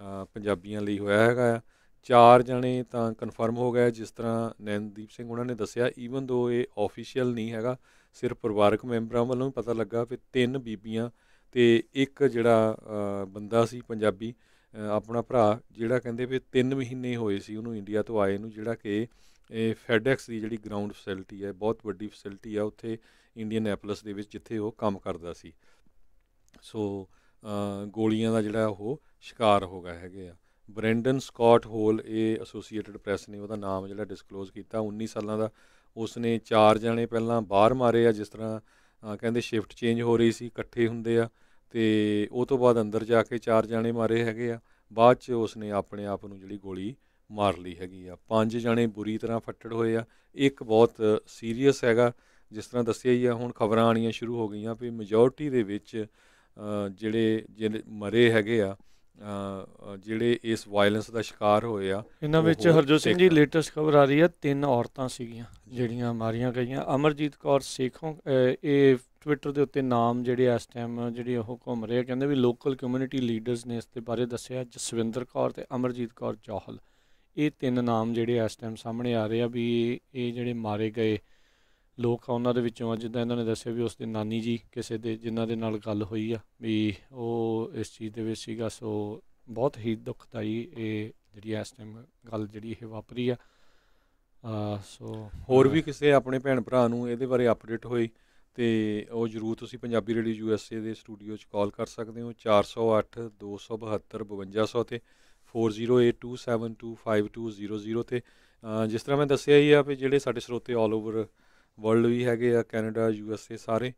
ਆ ਪੰਜਾਬੀਆਂ ਲਈ ਹੋਇਆ ਹੈਗਾ ਆ ਚਾਰ ਜਣੇ ਤਾਂ ਕਨਫਰਮ ਹੋ ਗਏ ਜਿਸ ਤਰ੍ਹਾਂ ਨੈਨਦੀਪ ਸਿੰਘ ਉਹਨਾਂ ਨੇ ਦੱਸਿਆ ਈਵਨ ਦੋ ਇਹ ਆਫੀਸ਼ੀਅਲ ਨਹੀਂ ਹੈਗਾ ਸਿਰਫ ਪਰਿਵਾਰਕ ਮੈਂਬਰਾਂ ਵੱਲੋਂ ਪਤਾ ਲੱਗਾ ਕਿ ਤਿੰਨ ਬੀਬੀਆਂ ਤੇ ਇੱਕ ਜਿਹੜਾ ਬੰਦਾ ਸੀ ਪੰਜਾਬੀ ਆਪਣਾ ਭਰਾ ਜਿਹੜਾ ਕਹਿੰਦੇ ਵੀ 3 ਮਹੀਨੇ ਹੋਏ ਸੀ ਉਹਨੂੰ ਇੰਡੀਆ ਤੋਂ ਆਏ ਨੂੰ ਜਿਹੜਾ ਕਿ ਇਹ ਫੈਡੈਕਸ ਦੀ ਜਿਹੜੀ ਗਰਾਊਂਡ ਫੈਸਿਲਿਟੀ ਹੈ ਬਹੁਤ ਵੱਡੀ ਫੈਸਿਲਿਟੀ ਹੈ ਉੱਥੇ ਇੰਡੀਅਨ ਐਪਲਸ ਦੇ ਵਿੱਚ ਜਿੱਥੇ ਉਹ ਕੰਮ ਕਰਦਾ ਸੀ ਸੋ ਗੋਲੀਆਂ ਦਾ ਜਿਹੜਾ ਉਹ ਸ਼ਿਕਾਰ ਹੋ ਗਿਆ ਹੈਗੇ ਆ ਬ੍ਰੈਂਡਨ ਸਕਾਟ ਹੋਲ ਇਹ ਐਸੋਸੀਏਟਿਡ ਪ੍ਰੈਸ ਨੇ ਉਹਦਾ ਨਾਮ ਜਿਹੜਾ ਡਿਸਕਲੋਜ਼ ਕੀਤਾ 19 ਸਾਲਾਂ ਦਾ ਉਸਨੇ ਚਾਰ ਜਣੇ ਪਹਿਲਾਂ ਬਾਹਰ ਮਾਰੇ ਆ ਜਿਸ ਤਰ੍ਹਾਂ ਕਹਿੰਦੇ ਸ਼ਿਫਟ ਚੇਂਜ ਹੋ ਰਹੀ ਸੀ ਇਕੱਠੇ ਹੁੰਦੇ ਆ ਤੇ ਉਹ ਤੋਂ ਬਾਅਦ ਅੰਦਰ ਜਾ ਕੇ ਚਾਰ ਜਣੇ ਮਾਰੇ ਹੈਗੇ ਆ ਬਾਅਦ ਚ ਉਸਨੇ ਆਪਣੇ ਆਪ ਨੂੰ ਜਿਹੜੀ ਗੋਲੀ ਮਾਰ ਲਈ ਹੈਗੀ ਆ ਪੰਜ ਜਣੇ ਬੁਰੀ ਤਰ੍ਹਾਂ ਫੱਟੜ ਹੋਏ ਆ ਇੱਕ ਬਹੁਤ ਸੀਰੀਅਸ ਹੈਗਾ ਜਿਸ ਤਰ੍ਹਾਂ ਦੱਸਿਆ ਹੀ ਆ ਹੁਣ ਖਬਰਾਂ ਆਣੀਆਂ ਸ਼ੁਰੂ ਹੋ ਗਈਆਂ ਵੀ ਮੈਜੋਰਟੀ ਦੇ ਵਿੱਚ ਜਿਹੜੇ ਮਰੇ ਹੈਗੇ ਆ ਜਿਹੜੇ ਇਸ ਵਾਇਲੈਂਸ ਦਾ ਸ਼ਿਕਾਰ ਹੋਏ ਆ ਇਹਨਾਂ ਵਿੱਚ ਹਰਜੋਤ ਸਿੰਘ ਜੀ ਲੇਟੈਸਟ ਖਬਰ ਆ ਰਹੀ ਹੈ ਤਿੰਨ ਔਰਤਾਂ ਸੀਗੀਆਂ ਜਿਹੜੀਆਂ ਮਾਰੀਆਂ ਗਈਆਂ ਅਮਰਜੀਤ ਕੌਰ ਸੇਖੋਂ ਇਹ ਟਵਿੱਟਰ ਦੇ ਉੱਤੇ ਨਾਮ ਜਿਹੜੇ ਇਸ ਟਾਈਮ ਜਿਹੜੇ ਉਹ ਘੁੰਮ ਰਹੇ ਕਹਿੰਦੇ ਵੀ ਲੋਕਲ ਕਮਿਊਨਿਟੀ ਲੀਡਰਸ ਨੇ ਇਸ ਦੇ ਬਾਰੇ ਦੱਸਿਆ ਜਸਵਿੰਦਰ ਕੌਰ ਤੇ ਅਮਰਜੀਤ ਕੌਰ ਜੋਹਲ ਇਹ ਤਿੰਨ ਨਾਮ ਜਿਹੜੇ ਇਸ ਟਾਈਮ ਸਾਹਮਣੇ ਆ ਰਹੇ ਆ ਵੀ ਇਹ ਜਿਹੜੇ ਮਾਰੇ ਗਏ ਲੋਕ ਆ ਉਹਨਾਂ ਦੇ ਵਿੱਚੋਂ ਅੱਜ ਜਿੱਦਾਂ ਇਹਨਾਂ ਨੇ ਦੱਸਿਆ ਵੀ ਉਸ ਦੇ ਨਾਨੀ ਜੀ ਕਿਸੇ ਦੇ ਜਿਨ੍ਹਾਂ ਦੇ ਨਾਲ ਗੱਲ ਹੋਈ ਆ ਵੀ ਉਹ ਇਸ ਚੀਜ਼ ਦੇ ਵਿੱਚ ਸੀਗਾ ਸੋ ਬਹੁਤ ਹੀ ਦੁਖਦਾਈ ਇਹ ਜਿਹੜੀ ਇਸ ਟਾਈਮ ਗੱਲ ਜਿਹੜੀ ਇਹ ਵਾਪਰੀ ਆ ਸੋ ਹੋਰ ਵੀ ਕਿਸੇ ਆਪਣੇ ਭੈਣ ਭਰਾ ਨੂੰ ਇਹਦੇ ਬਾਰੇ ਅਪਡੇਟ ਹੋਈ ਤੇ ਉਹ ਜਰੂਰ ਤੁਸੀਂ ਪੰਜਾਬੀ ਰੇਡੀਓ ਯੂਐਸਏ ਦੇ ਸਟੂਡੀਓ 'ਚ ਕਾਲ ਕਰ ਸਕਦੇ ਹੋ 408 272 5200 ਤੇ 4082725200 ਤੇ ਜਿਸ ਤਰ੍ਹਾਂ ਮੈਂ ਦੱਸਿਆ ਹੀ ਆ ਵੀ ਜਿਹੜੇ ਸਾਡੇ ਸਰੋਤੇ ਆਲ ਓਵਰ ਵਰਲਡ ਵੀ ਹੈਗੇ ਆ ਕੈਨੇਡਾ ਯੂ ਐਸ ਏ ਸਾਰੇ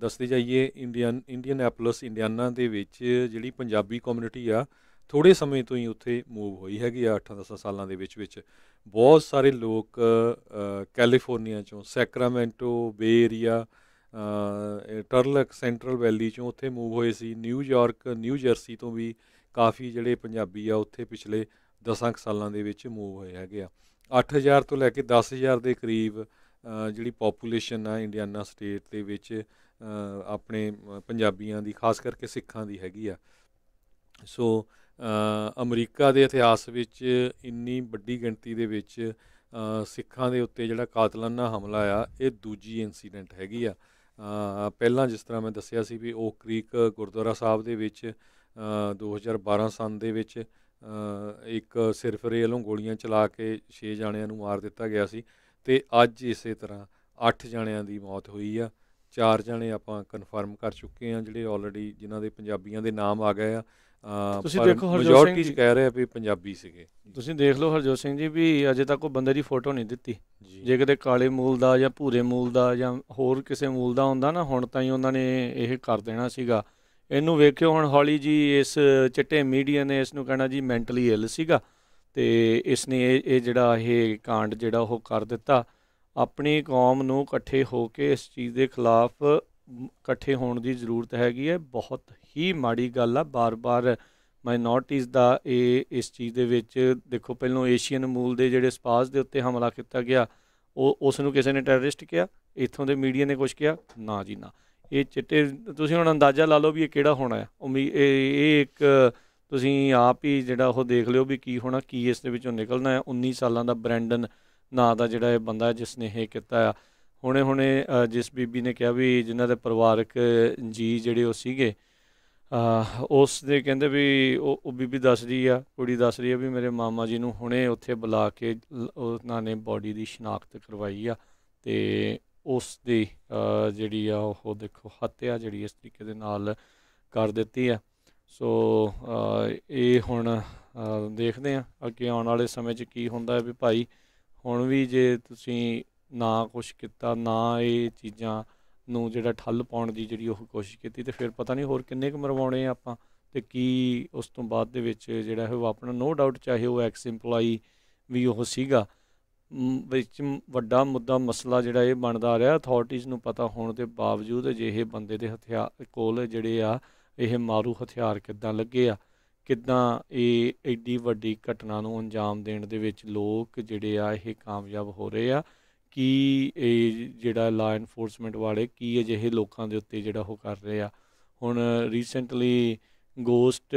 ਦੱਸਦੇ ਜਾਈਏ ਇੰਡੀਅਨ ਇੰਡੀਅਨ ਐਪਲਸ ਇੰਡੀਆਨਾ ਦੇ ਵਿੱਚ ਜਿਹੜੀ ਪੰਜਾਬੀ ਕਮਿਊਨਿਟੀ ਆ ਥੋੜੇ ਸਮੇਂ ਤੋਂ ਹੀ ਉੱਥੇ ਮੂਵ ਹੋਈ ਹੈਗੀ ਆ 8-10 ਸਾਲਾਂ ਦੇ ਵਿੱਚ ਵਿੱਚ ਬਹੁਤ ਸਾਰੇ ਲੋਕ ਕੈਲੀਫੋਰਨੀਆ ਚੋਂ Sacramento Bay Area Turlock Central Valley ਚੋਂ ਉੱਥੇ ਮੂਵ ਹੋਏ ਸੀ ਨਿਊਯਾਰਕ ਨਿਊ ਜਰਸੀ ਤੋਂ ਵੀ ਕਾਫੀ ਜਿਹੜੇ ਪੰਜਾਬੀ ਆ ਉੱਥੇ ਪਿਛਲੇ 10 ਸਾਲਾਂ ਦੇ ਵਿੱਚ ਮੂਵ ਹੋਏ ਹੈਗੇ ਆ 8000 ਤੋਂ ਲੈ ਕੇ 10000 ਦੇ ਕਰੀਬ ਜਿਹੜੀ ਪੋਪੂਲੇਸ਼ਨ ਆ ਇੰਡੀਆਨਾ ਸਟੇਟ ਦੇ ਵਿੱਚ ਆਪਣੇ ਪੰਜਾਬੀਆਂ ਦੀ ਖਾਸ ਕਰਕੇ ਸਿੱਖਾਂ ਦੀ ਹੈਗੀ ਆ ਸੋ ਅਮਰੀਕਾ ਦੇ ਇਤਿਹਾਸ ਵਿੱਚ ਇੰਨੀ ਵੱਡੀ ਗਿਣਤੀ ਦੇ ਵਿੱਚ ਸਿੱਖਾਂ ਦੇ ਉੱਤੇ ਜਿਹੜਾ ਕਾਤਲਾਨਾ ਹਮਲਾ ਆ ਇਹ ਦੂਜੀ ਇਨਸੀਡੈਂਟ ਹੈਗੀ ਆ ਪਹਿਲਾਂ ਜਿਸ ਤਰ੍ਹਾਂ ਮੈਂ ਦੱਸਿਆ ਸੀ ਵੀ ਉਹ ਕ੍ਰੀਕ ਗੁਰਦੁਆਰਾ ਸਾਹਿਬ ਦੇ ਵਿੱਚ 2012 ਸਾਲ ਦੇ ਵਿੱਚ ਇੱਕ ਸਿਰਫ ਰੇਲੋਂ ਗੋਲੀਆਂ ਚਲਾ ਕੇ 6 ਜਾਣਿਆਂ ਨੂੰ ਮਾਰ ਦਿੱਤਾ ਗਿਆ ਸੀ ਤੇ ਅੱਜ ਇਸੇ ਤਰ੍ਹਾਂ 8 ਜਾਣਿਆਂ ਦੀ ਮੌਤ ਹੋਈ ਆ ਚਾਰ ਜਣੇ ਆਪਾਂ ਕਨਫਰਮ ਕਰ ਚੁੱਕੇ ਆ ਜਿਹੜੇ ਆਲਰੇਡੀ ਜਿਨ੍ਹਾਂ ਦੇ ਪੰਜਾਬੀਆਂ ਦੇ ਨਾਮ ਆ ਗਏ ਆ ਤੁਸੀਂ ਦੇਖੋ ਹਰਜੋਤ ਸਿੰਘ ਜੀ ਕਹਿ ਰਹੇ ਆ ਵੀ ਪੰਜਾਬੀ ਸੀਗੇ ਤੁਸੀਂ ਦੇਖ ਲਓ ਹਰਜੋਤ ਸਿੰਘ ਜੀ ਵੀ ਅਜੇ ਤੱਕ ਕੋਈ ਬੰਦੇ ਦੀ ਫੋਟੋ ਨਹੀਂ ਦਿੱਤੀ ਜੇ ਕਿਤੇ ਕਾਲੇ ਮੂਲ ਦਾ ਜਾਂ ਭੂਰੇ ਮੂਲ ਦਾ ਜਾਂ ਹੋਰ ਕਿਸੇ ਮੂਲ ਦਾ ਹੁੰਦਾ ਨਾ ਹੁਣ ਤਾਂ ਹੀ ਉਹਨਾਂ ਨੇ ਇਹ ਕਰ ਦੇਣਾ ਸੀਗਾ ਇਹਨੂੰ ਵੇਖਿਓ ਹੁਣ ਹੌਲੀ ਜੀ ਇਸ ਚਿੱਟੇ ਮੀਡੀਆ ਨੇ ਇਸ ਨੂੰ ਕਹਿਣਾ ਜੀ ਮੈਂਟਲੀ ਇਲ ਸੀਗਾ ਤੇ ਇਸ ਨੇ ਇਹ ਜਿਹੜਾ ਇਹ ਕਾਂਡ ਜਿਹੜਾ ਉਹ ਕਰ ਦਿੱਤਾ ਆਪਣੀ ਕੌਮ ਨੂੰ ਇਕੱਠੇ ਹੋ ਕੇ ਇਸ ਚੀਜ਼ ਦੇ ਖਿਲਾਫ ਇਕੱਠੇ ਹੋਣ ਦੀ ਜ਼ਰੂਰਤ ਹੈਗੀ ਹੈ ਬਹੁਤ ਹੀ ਮਾੜੀ ਗੱਲ ਆ ਬਾਰ-ਬਾਰ ਮਾਈਨੋਰਟੀਜ਼ ਦਾ ਇਹ ਇਸ ਚੀਜ਼ ਦੇ ਵਿੱਚ ਦੇਖੋ ਪਹਿਲਾਂ ਏਸ਼ੀਅਨ ਮੂਲ ਦੇ ਜਿਹੜੇ ਸਪਾਸ ਦੇ ਉੱਤੇ ਹਮਲਾ ਕੀਤਾ ਗਿਆ ਉਹ ਉਸ ਨੂੰ ਕਿਸੇ ਨੇ ਟੈਰਰਿਸਟ ਕਿਹਾ ਇਥੋਂ ਦੇ ਮੀਡੀਆ ਨੇ ਕੁਝ ਕਿਹਾ ਨਾ ਜੀ ਨਾ ਇਹ ਚਿੱਟੇ ਤੁਸੀਂ ਹੁਣ ਅੰਦਾਜ਼ਾ ਲਾ ਲਓ ਵੀ ਇਹ ਕਿਹੜਾ ਹੋਣਾ ਹੈ ਉਮੀਦ ਇਹ ਇੱਕ ਤੁਸੀਂ ਆਪ ਹੀ ਜਿਹੜਾ ਉਹ ਦੇਖ ਲਿਓ ਵੀ ਕੀ ਹੋਣਾ ਕੀ ਇਸ ਦੇ ਵਿੱਚੋਂ ਨਿਕਲਣਾ ਹੈ 19 ਸਾਲਾਂ ਦਾ ਬ੍ਰੈਂਡਨ ਨਾਂ ਦਾ ਜਿਹੜਾ ਇਹ ਬੰਦਾ ਜਿਸ ਨੇ ਇਹ ਕੀਤਾ ਆ ਹੁਣੇ ਹੁਣੇ ਜਿਸ ਬੀਬੀ ਨੇ ਕਿਹਾ ਵੀ ਜਿਨ੍ਹਾਂ ਦੇ ਪਰਿਵਾਰਕ ਜੀ ਜਿਹੜੇ ਉਹ ਸੀਗੇ ਉਸ ਦੇ ਕਹਿੰਦੇ ਵੀ ਉਹ ਬੀਬੀ ਦੱਸ ਰਹੀ ਆ ਕੁੜੀ ਦੱਸ ਰਹੀ ਆ ਵੀ ਮੇਰੇ ਮਾਮਾ ਜੀ ਨੂੰ ਹੁਣੇ ਉੱਥੇ ਬੁਲਾ ਕੇ ਉਹਨਾਂ ਨੇ ਬਾਡੀ ਦੀ ਸ਼ਨਾਖਤ ਕਰਵਾਈ ਆ ਤੇ ਉਸ ਦੀ ਜਿਹੜੀ ਆ ਉਹ ਦੇਖੋ ਹੱਤਿਆ ਜਿਹੜੀ ਇਸ ਤਰੀਕੇ ਦੇ ਨਾਲ ਕਰ ਦਿੱਤੀ ਆ ਸੋ ਇਹ ਹੁਣ ਦੇਖਦੇ ਆ ਅੱਗੇ ਆਉਣ ਵਾਲੇ ਸਮੇਂ 'ਚ ਕੀ ਹੁੰਦਾ ਹੈ ਵੀ ਭਾਈ ਹੁਣ ਵੀ ਜੇ ਤੁਸੀਂ ਨਾ ਕੁਝ ਕੀਤਾ ਨਾ ਇਹ ਚੀਜ਼ਾਂ ਨੂੰ ਜਿਹੜਾ ਠੱਲ ਪਾਉਣ ਦੀ ਜਿਹੜੀ ਉਹ ਕੋਸ਼ਿਸ਼ ਕੀਤੀ ਤੇ ਫਿਰ ਪਤਾ ਨਹੀਂ ਹੋਰ ਕਿੰਨੇ ਕੁ ਮਰਵਾਉਣੇ ਆ ਆਪਾਂ ਤੇ ਕੀ ਉਸ ਤੋਂ ਬਾਅਦ ਦੇ ਵਿੱਚ ਜਿਹੜਾ ਹੈ ਉਹ ਆਪਣਾ ਨੋ ਡਾਊਟ ਚਾਹੇ ਉਹ ਐਕਸ ਏਮਪਲੋਈ ਵੀ ਉਹ ਸੀਗਾ ਵਿੱਚ ਵੱਡਾ ਮੁੱਦਾ ਮਸਲਾ ਜਿਹੜਾ ਇਹ ਬਣਦਾ ਰਿਹਾ ਅਥਾਰਟੀਜ਼ ਨੂੰ ਪਤਾ ਹੋਣ ਦੇ ਬਾਵਜੂਦ ਅਜਿਹੇ ਬੰਦੇ ਦੇ ਹਥਿਆਰ ਕੋਲ ਜਿਹੜੇ ਆ ਇਹ ਮਾਰੂ ਹਥਿਆਰ ਕਿੱਦਾਂ ਲੱਗੇ ਆ ਕਿੱਦਾਂ ਇਹ ਐਡੀ ਵੱਡੀ ਘਟਨਾ ਨੂੰ ਅੰਜਾਮ ਦੇਣ ਦੇ ਵਿੱਚ ਲੋਕ ਜਿਹੜੇ ਆ ਇਹ ਕਾਮਯਾਬ ਹੋ ਰਹੇ ਆ ਕੀ ਇਹ ਜਿਹੜਾ ਲਾ ਇਨਫੋਰਸਮੈਂਟ ਵਾਲੇ ਕੀ ਅਜਿਹੇ ਲੋਕਾਂ ਦੇ ਉੱਤੇ ਜਿਹੜਾ ਉਹ ਕਰ ਰਹੇ ਆ ਹੁਣ ਰੀਸੈਂਟਲੀ ਗੋਸਟ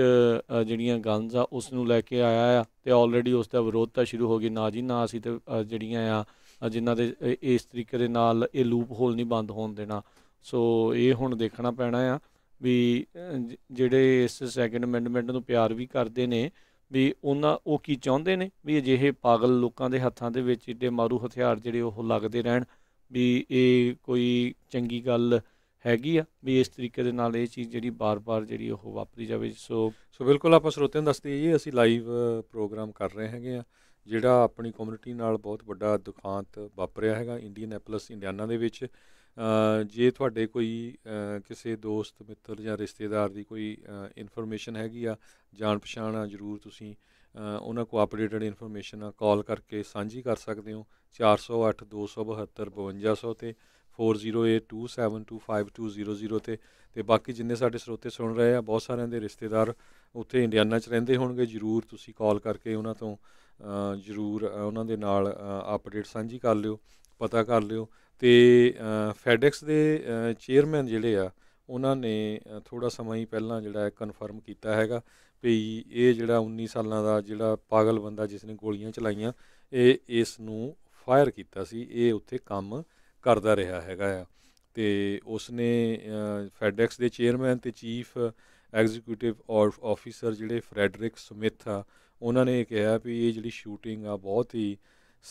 ਜਿਹੜੀਆਂ ਗਨਸ ਆ ਉਸ ਨੂੰ ਲੈ ਕੇ ਆਇਆ ਆ ਤੇ ਆਲਰੇਡੀ ਉਸ ਦਾ ਵਿਰੋਧ ਤਾਂ ਸ਼ੁਰੂ ਹੋ ਗਈ ਨਾ ਜੀ ਨਾ ਅਸੀਂ ਤੇ ਜਿਹੜੀਆਂ ਆ ਜਿਨ੍ਹਾਂ ਦੇ ਇਸ ਤਰੀਕੇ ਦੇ ਨਾਲ ਇਹ ਲੂਪ ਹੋਲ ਨਹੀਂ ਬੰਦ ਹੋਣ ਦੇਣਾ ਸੋ ਇਹ ਹੁਣ ਦੇਖਣਾ ਪੈਣਾ ਆ ਵੀ ਜਿਹੜੇ ਇਸ ਸੈਕੰਡ ਅਮੈਂਡਮੈਂਟ ਨੂੰ ਪਿਆਰ ਵੀ ਕਰਦੇ ਨੇ ਵੀ ਉਹਨਾਂ ਉਹ ਕੀ ਚਾਹੁੰਦੇ ਨੇ ਵੀ ਅਜਿਹੇ ਪਾਗਲ ਲੋਕਾਂ ਦੇ ਹੱਥਾਂ ਦੇ ਵਿੱਚ ਏਡੇ ਮਾਰੂ ਹਥਿਆਰ ਜਿਹੜੇ ਉਹ ਲੱਗਦੇ ਰਹਿਣ ਵੀ ਇਹ ਕੋਈ ਚੰਗੀ ਗੱਲ ਹੈਗੀ ਆ ਵੀ ਇਸ ਤਰੀਕੇ ਦੇ ਨਾਲ ਇਹ ਚੀਜ਼ ਜਿਹੜੀ ਬਾਰ-ਬਾਰ ਜਿਹੜੀ ਉਹ ਵਾਪਰੀ ਜਾਵੇ ਸੋ ਸੋ ਬਿਲਕੁਲ ਆਪਾਂ ਸਰੋਤਿਆਂ ਨੂੰ ਦੱਸਦੇ ਜੀ ਅਸੀਂ ਲਾਈਵ ਪ੍ਰੋਗਰਾਮ ਕਰ ਰਹੇ ਹੈਗੇ ਆ ਜਿਹੜਾ ਆਪਣੀ ਕਮਿਊਨਿਟੀ ਨਾਲ ਬਹੁਤ ਵੱਡਾ ਦੁਖਾਂਤ ਵਾਪਰਿਆ ਹੈਗਾ ਇੰਡੀਅਨ ਐਪਲਸ ਇੰਡੀਆਨਾ ਦੇ ਵਿੱਚ ਜੇ ਤੁਹਾਡੇ ਕੋਈ ਕਿਸੇ ਦੋਸਤ ਮਿੱਤਰ ਜਾਂ ਰਿਸ਼ਤੇਦਾਰ ਦੀ ਕੋਈ ਇਨਫੋਰਮੇਸ਼ਨ ਹੈਗੀ ਆ ਜਾਣ ਪਛਾਣ ਆ ਜਰੂਰ ਤੁਸੀਂ ਉਹਨਾਂ ਕੋ ਅਪਡੇਟਡ ਇਨਫੋਰਮੇਸ਼ਨ ਆ ਕਾਲ ਕਰਕੇ ਸਾਂਝੀ ਕਰ ਸਕਦੇ ਹੋ 408 272 5200 ਤੇ 4082725200 ਤੇ ਤੇ ਬਾਕੀ ਜਿੰਨੇ ਸਾਡੇ ਸਰੋਤੇ ਸੁਣ ਰਹੇ ਆ ਬਹੁਤ ਸਾਰਿਆਂ ਦੇ ਰਿਸ਼ਤੇਦਾਰ ਉੱਥੇ ਇੰਡੀਆਨਾ 'ਚ ਰਹਿੰਦੇ ਹੋਣਗੇ ਜਰੂਰ ਤੁਸੀਂ ਕਾਲ ਕਰਕੇ ਉਹਨਾਂ ਤੋਂ ਜਰੂਰ ਉਹਨਾਂ ਦੇ ਨਾਲ ਅਪਡੇਟ ਸਾਂਝੀ ਕਰ ਲਿਓ ਪਤਾ ਕਰ ਲਿਓ ਤੇ ਫੈਡੈਕਸ ਦੇ ਚੇਅਰਮੈਨ ਜਿਹੜੇ ਆ ਉਹਨਾਂ ਨੇ ਥੋੜਾ ਸਮਾਂ ਹੀ ਪਹਿਲਾਂ ਜਿਹੜਾ ਕਨਫਰਮ ਕੀਤਾ ਹੈਗਾ ਵੀ ਇਹ ਜਿਹੜਾ 19 ਸਾਲਾਂ ਦਾ ਜਿਹੜਾ ਪਾਗਲ ਬੰਦਾ ਜਿਸ ਨੇ ਗੋਲੀਆਂ ਚਲਾਈਆਂ ਇਹ ਇਸ ਨੂੰ ਫਾਇਰ ਕੀਤਾ ਸੀ ਇਹ ਉੱਥੇ ਕੰਮ ਕਰਦਾ ਰਿਹਾ ਹੈਗਾ ਆ ਤੇ ਉਸਨੇ ਫੈਡੈਕਸ ਦੇ ਚੇਅਰਮੈਨ ਤੇ ਚੀਫ ਐਗਜ਼ੀਕਿਊਟਿਵ ਆਫੀਸਰ ਜਿਹੜੇ ਫ੍ਰੈਡਰਿਕ ਸਮਿਥ ਆ ਉਹਨਾਂ ਨੇ ਕਿਹਾ ਵੀ ਇਹ ਜਿਹੜੀ ਸ਼ੂਟਿੰਗ ਆ ਬਹੁਤ ਹੀ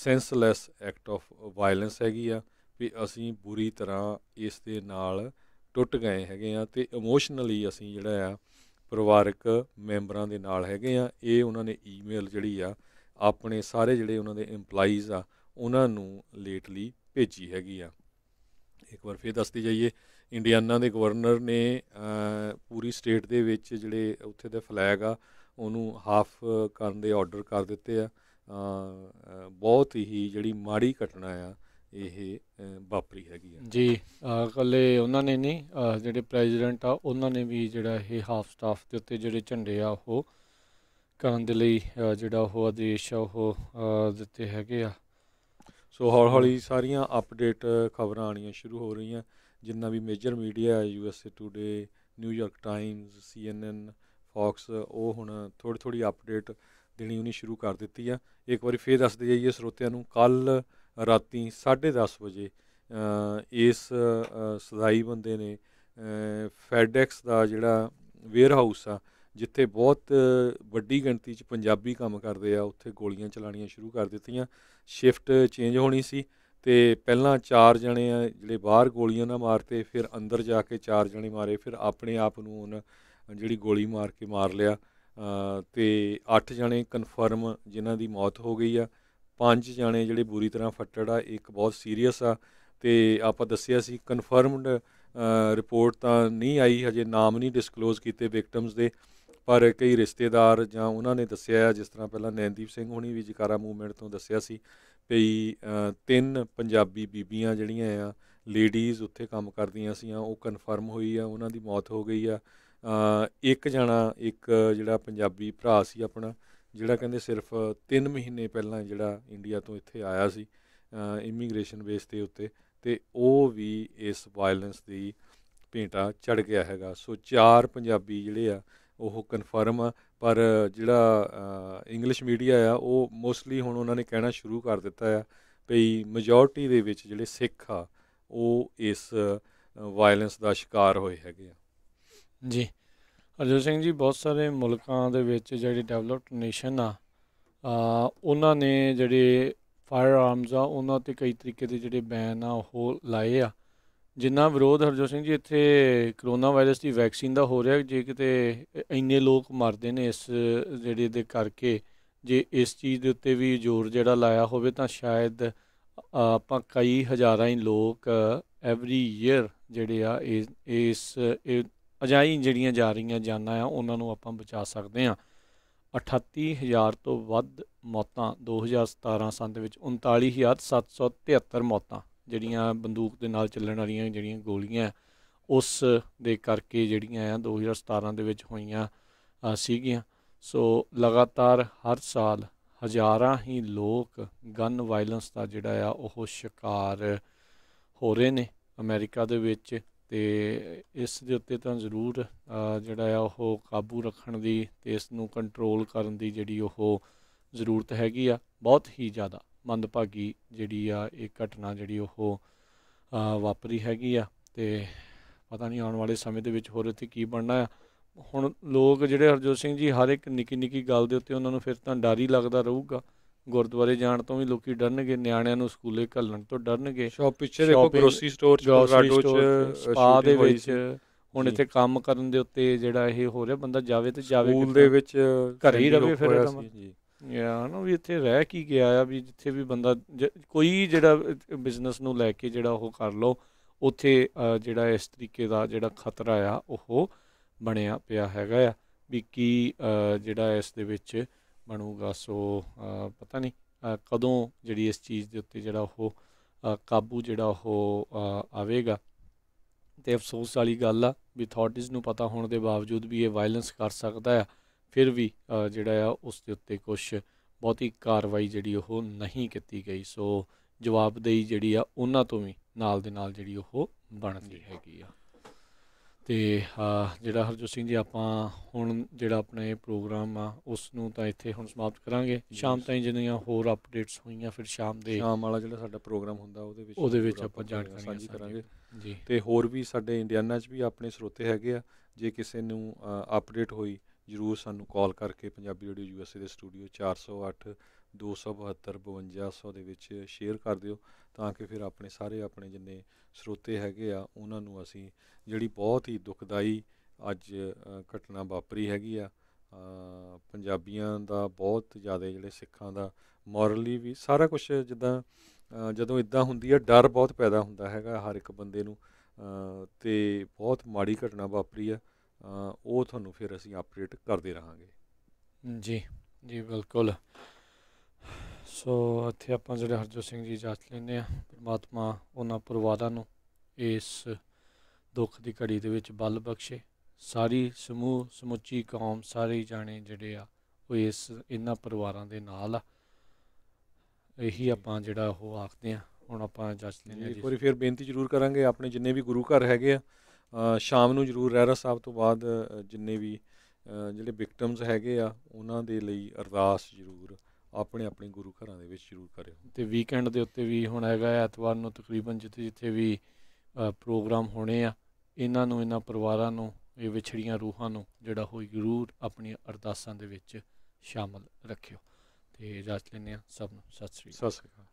ਸੈਂਸਲੈਸ ਐਕਟ ਆਫ ਵਾਇਲੈਂਸ ਹੈਗੀ ਆ ਵੀ ਅਸੀਂ ਬੁਰੀ ਤਰ੍ਹਾਂ ਇਸ ਦੇ ਨਾਲ ਟੁੱਟ ਗਏ ਹੈਗੇ ਆ ਤੇ ਇਮੋਸ਼ਨਲੀ ਅਸੀਂ ਜਿਹੜਾ ਆ ਪਰਿਵਾਰਕ ਮੈਂਬਰਾਂ ਦੇ ਨਾਲ ਹੈਗੇ ਆ ਇਹ ਉਹਨਾਂ ਨੇ ਈਮੇਲ ਜਿਹੜੀ ਆ ਆਪਣੇ ਸਾਰੇ ਜਿਹੜੇ ਉਹਨਾਂ ਦੇ EMPLOYEES ਆ ਉਹਨਾਂ ਨੂੰ ਲੇਟਲੀ ਭੇਜੀ ਹੈਗੀ ਆ ਇੱਕ ਵਾਰ ਫੇਰ ਦੱਸਦੀ ਜਾਈਏ ਇੰਡੀਆਨਾ ਦੇ ਗਵਰਨਰ ਨੇ ਪੂਰੀ ਸਟੇਟ ਦੇ ਵਿੱਚ ਜਿਹੜੇ ਉੱਥੇ ਦੇ ਫਲੈਗ ਆ ਉਹਨੂੰ ਹਾਫ ਕਰਨ ਦੇ ਆਰਡਰ ਕਰ ਦਿੱਤੇ ਆ ਬਹੁਤ ਹੀ ਜਿਹੜੀ ਮਾੜੀ ਘਟਨਾ ਆ ਇਹ ਵਾਪਰੀ ਹੈਗੀ ਆ ਜੀ ਕੱਲੇ ਉਹਨਾਂ ਨੇ ਨਹੀਂ ਜਿਹੜੇ ਪ੍ਰੈਜ਼ੀਡੈਂਟ ਆ ਉਹਨਾਂ ਨੇ ਵੀ ਜਿਹੜਾ ਇਹ ਹਾਫ ਸਟਾਫ ਦੇ ਉੱਤੇ ਜਿਹੜੇ ਝੰਡੇ ਆ ਉਹ ਕਰਨ ਦੇ ਲਈ ਜਿਹੜਾ ਉਹ ਆਦੇਸ਼ ਆ ਉਹ ਦਿੱਤੇ ਹੈਗੇ ਆ ਸੋ ਹੌਲੀ-ਹੌਲੀ ਸਾਰੀਆਂ ਅਪਡੇਟ ਖਬਰਾਂ ਆਣੀਆਂ ਸ਼ੁਰੂ ਹੋ ਰਹੀਆਂ ਜਿੰਨਾ ਵੀ ਮੇਜਰ ਮੀਡੀਆ ਹੈ USA today New York times CNN Fox ਉਹ ਹੁਣ ਥੋੜੀ-ਥੋੜੀ ਅਪਡੇਟ ਦੇਣੀ ਉਹਨੇ ਸ਼ੁਰੂ ਕਰ ਦਿੱਤੀ ਆ ਇੱਕ ਵਾਰੀ ਫੇਰ ਦੱਸ ਦਈਏ ਸਰੋਤਿਆਂ ਨੂੰ ਕੱਲ ਰਾਤੀ 10:30 ਵਜੇ ਇਸ ਸਦਾਈ ਬੰਦੇ ਨੇ ਫੈਡੈਕਸ ਦਾ ਜਿਹੜਾ ਵੇਅਰ ਹਾਊਸ ਆ ਜਿੱਥੇ ਬਹੁਤ ਵੱਡੀ ਗਿਣਤੀ 'ਚ ਪੰਜਾਬੀ ਕੰਮ ਕਰਦੇ ਆ ਉੱਥੇ ਗੋਲੀਆਂ ਚਲਾਣੀਆਂ ਸ਼ੁਰੂ ਕਰ ਦਿੱਤੀਆਂ ਸ਼ਿਫਟ ਚੇਂਜ ਹੋਣੀ ਸੀ ਤੇ ਪਹਿਲਾਂ ਚਾਰ ਜਣੇ ਆ ਜਿਹੜੇ ਬਾਹਰ ਗੋਲੀਆਂ ਨਾਲ ਮਾਰਤੇ ਫਿਰ ਅੰਦਰ ਜਾ ਕੇ ਚਾਰ ਜਣੇ ਮਾਰੇ ਫਿਰ ਆਪਣੇ ਆਪ ਨੂੰ ਉਹਨ ਜਿਹੜੀ ਗੋਲੀ ਮਾਰ ਕੇ ਮਾਰ ਲਿਆ ਤੇ 8 ਜਣੇ ਕਨਫਰਮ ਜਿਨ੍ਹਾਂ ਦੀ ਮੌਤ ਹੋ ਗਈ ਆ ਪੰਜ ਜਣੇ ਜਿਹੜੇ ਬੁਰੀ ਤਰ੍ਹਾਂ ਫੱਟੜ ਆ ਇੱਕ ਬਹੁਤ ਸੀਰੀਅਸ ਆ ਤੇ ਆਪਾਂ ਦੱਸਿਆ ਸੀ ਕਨਫਰਮਡ ਰਿਪੋਰਟ ਤਾਂ ਨਹੀਂ ਆਈ ਹਜੇ ਨਾਮ ਨਹੀਂ ਡਿਸਕਲੋਜ਼ ਕੀਤੇ ਵਿਕਟਮਸ ਦੇ ਪਰ ਕਈ ਰਿਸ਼ਤੇਦਾਰ ਜਾਂ ਉਹਨਾਂ ਨੇ ਦੱਸਿਆ ਜਿਸ ਤਰ੍ਹਾਂ ਪਹਿਲਾਂ ਨੈਨਦੀਪ ਸਿੰਘ ਹੁਣੀ ਵੀ ਜਕਾਰਾ ਮੂਵਮੈਂਟ ਤੋਂ ਦੱਸਿਆ ਸੀ ਪਈ ਤਿੰਨ ਪੰਜਾਬੀ ਬੀਬੀਆਂ ਜਿਹੜੀਆਂ ਆ ਲੇਡੀਜ਼ ਉੱਥੇ ਕੰਮ ਕਰਦੀਆਂ ਸੀਆਂ ਉਹ ਕਨਫਰਮ ਹੋਈ ਆ ਉਹਨਾਂ ਦੀ ਮੌਤ ਹੋ ਗਈ ਆ ਇੱਕ ਜਣਾ ਇੱਕ ਜਿਹੜਾ ਪੰਜਾਬੀ ਭਰਾ ਸੀ ਆਪਣਾ ਜਿਹੜਾ ਕਹਿੰਦੇ ਸਿਰਫ 3 ਮਹੀਨੇ ਪਹਿਲਾਂ ਜਿਹੜਾ ਇੰਡੀਆ ਤੋਂ ਇੱਥੇ ਆਇਆ ਸੀ ਇਮੀਗ੍ਰੇਸ਼ਨ ਬੇਸ ਤੇ ਉੱਤੇ ਤੇ ਉਹ ਵੀ ਇਸ ਵਾਇਲੈਂਸ ਦੀ ਭੇਟਾ ਚੜ ਗਿਆ ਹੈਗਾ ਸੋ ਚਾਰ ਪੰਜਾਬੀ ਜਿਹੜੇ ਆ ਉਹ ਕਨਫਰਮ ਆ ਪਰ ਜਿਹੜਾ ਇੰਗਲਿਸ਼ ਮੀਡੀਆ ਆ ਉਹ ਮੋਸਟਲੀ ਹੁਣ ਉਹਨਾਂ ਨੇ ਕਹਿਣਾ ਸ਼ੁਰੂ ਕਰ ਦਿੱਤਾ ਆ ਭਈ ਮੈਜੋਰਟੀ ਦੇ ਵਿੱਚ ਜਿਹੜੇ ਸਿੱਖ ਆ ਉਹ ਇਸ ਵਾਇਲੈਂਸ ਦਾ ਸ਼ਿਕਾਰ ਹੋਏ ਹੈਗੇ ਆ ਜੀ ਹਰਜੋਤ ਸਿੰਘ ਜੀ ਬਹੁਤ ਸਾਰੇ ਮੁਲਕਾਂ ਦੇ ਵਿੱਚ ਜਿਹੜੀ ਡਿਵੈਲਪਡ ਨੇਸ਼ਨ ਆ ਉਹਨਾਂ ਨੇ ਜਿਹੜੇ ਫਾਇਰ ਆਰਮਸ ਆ ਉਹਨਾਂ ਤੇ ਕਈ ਤਰੀਕੇ ਦੇ ਜਿਹੜੇ ਬੈਨ ਆ ਉਹ ਲਾਏ ਆ ਜਿੰਨਾ ਵਿਰੋਧ ਹਰਜੋਤ ਸਿੰਘ ਜੀ ਇੱਥੇ ਕਰੋਨਾ ਵਾਇਰਸ ਦੀ ਵੈਕਸੀਨ ਦਾ ਹੋ ਰਿਹਾ ਜੇ ਕਿਤੇ ਇੰਨੇ ਲੋਕ ਮਰਦੇ ਨੇ ਇਸ ਜਿਹੜੇ ਦੇ ਕਰਕੇ ਜੇ ਇਸ ਚੀਜ਼ ਦੇ ਉੱਤੇ ਵੀ ਜ਼ੋਰ ਜਿਹੜਾ ਲਾਇਆ ਹੋਵੇ ਤਾਂ ਸ਼ਾਇਦ ਆਪਾਂ ਕਈ ਹਜ਼ਾਰਾਂ ਹੀ ਲੋਕ ਐਵਰੀ ਈਅਰ ਜਿਹੜੇ ਆ ਇਸ ਅਜਾਈ ਜਿਹੜੀਆਂ ਜਾ ਰਹੀਆਂ ਜਾਨਾਂ ਆ ਉਹਨਾਂ ਨੂੰ ਆਪਾਂ ਬਚਾ ਸਕਦੇ ਆ 38000 ਤੋਂ ਵੱਧ ਮੌਤਾਂ 2017 ਸੰਦ ਦੇ ਵਿੱਚ 39773 ਮੌਤਾਂ ਜਿਹੜੀਆਂ ਬੰਦੂਕ ਦੇ ਨਾਲ ਚੱਲਣ ਵਾਲੀਆਂ ਜਿਹੜੀਆਂ ਗੋਲੀਆਂ ਉਸ ਦੇ ਕਰਕੇ ਜਿਹੜੀਆਂ ਆ 2017 ਦੇ ਵਿੱਚ ਹੋਈਆਂ ਸੀਗੀਆਂ ਸੋ ਲਗਾਤਾਰ ਹਰ ਸਾਲ ਹਜ਼ਾਰਾਂ ਹੀ ਲੋਕ ਗਨ ਵਾਇਲੈਂਸ ਦਾ ਜਿਹੜਾ ਆ ਉਹ ਸ਼ਿਕਾਰ ਹੋ ਰਹੇ ਨੇ ਅਮਰੀਕਾ ਦੇ ਵਿੱਚ ਤੇ ਇਸ ਦੇ ਉੱਤੇ ਤਾਂ ਜ਼ਰੂਰ ਜਿਹੜਾ ਆ ਉਹ ਕਾਬੂ ਰੱਖਣ ਦੀ ਤੇ ਇਸ ਨੂੰ ਕੰਟਰੋਲ ਕਰਨ ਦੀ ਜਿਹੜੀ ਉਹ ਜ਼ਰੂਰਤ ਹੈਗੀ ਆ ਬਹੁਤ ਹੀ ਜ਼ਿਆਦਾ ਮੰਦਭਾਗੀ ਜਿਹੜੀ ਆ ਇਹ ਘਟਨਾ ਜਿਹੜੀ ਉਹ ਵਾਪਰੀ ਹੈਗੀ ਆ ਤੇ ਪਤਾ ਨਹੀਂ ਆਉਣ ਵਾਲੇ ਸਮੇਂ ਦੇ ਵਿੱਚ ਹੋਰ ਇੱਥੇ ਕੀ ਬਣਨਾ ਆ ਹੁਣ ਲੋਕ ਜਿਹੜੇ ਹਰਜੋਤ ਸਿੰਘ ਜੀ ਹਰ ਇੱਕ ਨਿੱਕੀ ਨਿੱਕੀ ਗੱਲ ਦੇ ਉੱਤੇ ਉਹਨਾਂ ਨੂੰ ਫਿਰ ਤਾਂ ਡਰ ਹੀ ਲੱਗਦਾ ਰਹੂਗਾ ਗੁਰਦੁਆਰੇ ਜਾਣ ਤੋਂ ਵੀ ਲੋਕੀ ਡਰਨਗੇ ਨਿਆਣਿਆਂ ਨੂੰ ਸਕੂਲੇ ਘੱਲਣ ਤੋਂ ਡਰਨਗੇ ਸ਼ਾਪ ਪਿੱਛੇ ਦੇਖੋ ਗਰੋਸਰੀ ਸਟੋਰ ਚ ਰਾਡੋ ਚ ਸਪਾ ਦੇ ਵਿੱਚ ਹੁਣ ਇੱਥੇ ਕੰਮ ਕਰਨ ਦੇ ਉੱਤੇ ਜਿਹੜਾ ਇਹ ਹੋ ਰਿਹਾ ਬੰਦਾ ਜਾਵੇ ਤੇ ਜਾਵੇ ਸਕੂਲ ਦੇ ਵਿੱਚ ਘਰੇ ਹੀ ਰਵੇ ਫਿਰ ਜੀ ਯਾ ਨਾ ਵੀ ਇੱਥੇ ਰਹਿ ਕੀ ਗਿਆ ਆ ਵੀ ਜਿੱਥੇ ਵੀ ਬੰਦਾ ਕੋਈ ਜਿਹੜਾ ਬਿਜ਼ਨਸ ਨੂੰ ਲੈ ਕੇ ਜਿਹੜਾ ਉਹ ਕਰ ਲੋ ਉੱਥੇ ਜਿਹੜਾ ਇਸ ਤਰੀਕੇ ਦਾ ਜਿਹੜਾ ਖਤਰਾ ਆ ਉਹ ਬਣਿਆ ਪਿਆ ਹੈਗਾ ਆ ਵੀ ਕੀ ਜਿਹੜਾ ਇਸ ਦੇ ਵਿੱਚ ਬਣੂਗਾ ਸੋ ਪਤਾ ਨਹੀਂ ਕਦੋਂ ਜਿਹੜੀ ਇਸ ਚੀਜ਼ ਦੇ ਉੱਤੇ ਜਿਹੜਾ ਉਹ ਕਾਬੂ ਜਿਹੜਾ ਉਹ ਆਵੇਗਾ ਤੇ ਅਫਸੋਸ ਵਾਲੀ ਗੱਲ ਆ ਵੀ ਅਥਾਰਟੀਜ਼ ਨੂੰ ਪਤਾ ਹੋਣ ਦੇ ਬਾਵਜੂਦ ਵੀ ਇਹ ਵਾਇਲੈਂਸ ਕਰ ਸਕਦਾ ਆ ਫਿਰ ਵੀ ਜਿਹੜਾ ਆ ਉਸ ਦੇ ਉੱਤੇ ਕੁਝ ਬਹੁਤੀ ਕਾਰਵਾਈ ਜਿਹੜੀ ਉਹ ਨਹੀਂ ਕੀਤੀ ਗਈ ਸੋ ਜਵਾਬਦੇਹੀ ਜਿਹੜੀ ਆ ਉਹਨਾਂ ਤੋਂ ਵੀ ਨਾਲ ਦੇ ਨਾਲ ਜਿਹੜੀ ਉਹ ਬਣਦੀ ਹੈਗੀ ਆ ਤੇ ਜਿਹੜਾ ਹਰਜੋਤ ਸਿੰਘ ਜੀ ਆਪਾਂ ਹੁਣ ਜਿਹੜਾ ਆਪਣੇ ਪ੍ਰੋਗਰਾਮ ਆ ਉਸ ਨੂੰ ਤਾਂ ਇੱਥੇ ਹੁਣ ਸਮਾਪਤ ਕਰਾਂਗੇ ਸ਼ਾਮ ਤਾਈਂ ਜਿੰਨੀਆਂ ਹੋਰ ਅਪਡੇਟਸ ਹੋਈਆਂ ਫਿਰ ਸ਼ਾਮ ਦੇ ਸ਼ਾਮ ਵਾਲਾ ਜਿਹੜਾ ਸਾਡਾ ਪ੍ਰੋਗਰਾਮ ਹੁੰਦਾ ਉਹਦੇ ਵਿੱਚ ਉਹਦੇ ਵਿੱਚ ਆਪਾਂ ਜਾਣਕਾਰੀ ਸਾਂਝੀ ਕਰਾਂਗੇ ਜੀ ਤੇ ਹੋਰ ਵੀ ਸਾਡੇ ਇੰਡੀਆਨਾ 'ਚ ਵੀ ਆਪਣੇ ਸਰੋਤੇ ਹੈਗੇ ਆ ਜੇ ਕਿਸੇ ਨੂੰ ਅਪਡੇਟ ਹੋਈ ਜ਼ਰੂਰ ਸਾਨੂੰ ਕਾਲ ਕਰਕੇ ਪੰਜਾਬੀ ਰੇਡੀਓ ਯੂਐਸਏ ਦੇ ਸਟੂਡੀਓ 408 272 ਦੇ ਵਿੱਚ ਸ਼ੇਅਰ ਕਰ ਦਿਓ ਤਾਂ ਕਿ ਫਿਰ ਆਪਣੇ ਸਾਰੇ ਆਪਣੇ ਜਿੰਨੇ ਸਰੋਤੇ ਹੈਗੇ ਆ ਉਹਨਾਂ ਨੂੰ ਅਸੀਂ ਜਿਹੜੀ ਬਹੁਤ ਹੀ ਦੁਖਦਾਈ ਅੱਜ ਘਟਨਾ ਵਾਪਰੀ ਹੈਗੀ ਆ ਪੰਜਾਬੀਆਂ ਦਾ ਬਹੁਤ ਜ਼ਿਆਦਾ ਜਿਹੜੇ ਸਿੱਖਾਂ ਦਾ ਮੋਰਲੀ ਵੀ ਸਾਰਾ ਕੁਝ ਜਿੱਦਾਂ ਜਦੋਂ ਇਦਾਂ ਹੁੰਦੀ ਹੈ ਡਰ ਬਹੁਤ ਪੈਦਾ ਹੁੰਦਾ ਹੈਗਾ ਹਰ ਇੱਕ ਬੰਦੇ ਨੂੰ ਤੇ ਬਹੁਤ ਮਾੜੀ ਘਟਨਾ ਵਾਪਰੀ ਆ ਉਹ ਤੁਹਾਨੂੰ ਫਿਰ ਅਸੀਂ ਅਪਡੇਟ ਕਰਦੇ ਰਹਾਂਗੇ ਜੀ ਜੀ ਬਿਲਕੁਲ ਸੋ ਇੱਥੇ ਆਪਾਂ ਜਿਹੜੇ ਹਰਜੋਤ ਸਿੰਘ ਜੀ ਜਾਤ ਲੈਨੇ ਆ ਪ੍ਰਮਾਤਮਾ ਉਹਨਾਂ ਪਰਿਵਾਰਾਂ ਨੂੰ ਇਸ ਦੁੱਖ ਦੀ ਘੜੀ ਦੇ ਵਿੱਚ ਬਲ ਬਖਸ਼ੇ ਸਾਰੀ ਸਮੂਹ ਸਮੁੱਚੀ ਕੌਮ ਸਾਰੇ ਜਾਣੇ ਜਿਹੜੇ ਆ ਉਹ ਇਸ ਇਹਨਾਂ ਪਰਿਵਾਰਾਂ ਦੇ ਨਾਲ ਆ ਇਹੀ ਆਪਾਂ ਜਿਹੜਾ ਉਹ ਆਖਦੇ ਆ ਹੁਣ ਆਪਾਂ ਜੱਜ ਲੈਣੇ ਜੀ ਇੱਕ ਵਾਰੀ ਫਿਰ ਬੇਨਤੀ ਜ਼ਰੂਰ ਕਰਾਂਗੇ ਆਪਣੇ ਜਿੰਨੇ ਵੀ ਗੁਰੂ ਘਰ ਹੈਗੇ ਆ ਸ਼ਾਮ ਨੂੰ ਜ਼ਰੂਰ ਰਹਿਰਾ ਸਾਹਿਬ ਤੋਂ ਬਾਅਦ ਜਿੰਨੇ ਵੀ ਜਿਹੜੇ ਵਿਕਟਮਸ ਹੈਗੇ ਆ ਉਹਨਾਂ ਦੇ ਲਈ ਅਰਦਾਸ ਜ਼ਰੂਰ ਆਪਣੇ ਆਪਣੇ ਗੁਰੂ ਘਰਾਂ ਦੇ ਵਿੱਚ ਸ਼ੁਰੂ ਕਰਿਓ ਤੇ ਵੀਕਐਂਡ ਦੇ ਉੱਤੇ ਵੀ ਹੁਣ ਹੈਗਾ ਐਤਵਾਰ ਨੂੰ ਤਕਰੀਬਨ ਜਿੱਥੇ ਜਿੱਥੇ ਵੀ ਪ੍ਰੋਗਰਾਮ ਹੋਣੇ ਆ ਇਹਨਾਂ ਨੂੰ ਇਹਨਾਂ ਪਰਿਵਾਰਾਂ ਨੂੰ ਇਹ ਵਿਛੜੀਆਂ ਰੂਹਾਂ ਨੂੰ ਜਿਹੜਾ ਹੋਈ ਜ਼ਰੂਰ ਆਪਣੀਆਂ ਅਰਦਾਸਾਂ ਦੇ ਵਿੱਚ ਸ਼ਾਮਲ ਰੱਖਿਓ ਤੇ ਰਾਸ ਲੈਨੇ ਆ ਸਭ ਨੂੰ ਸਤਿ ਸ੍ਰੀ ਅਕਾਲ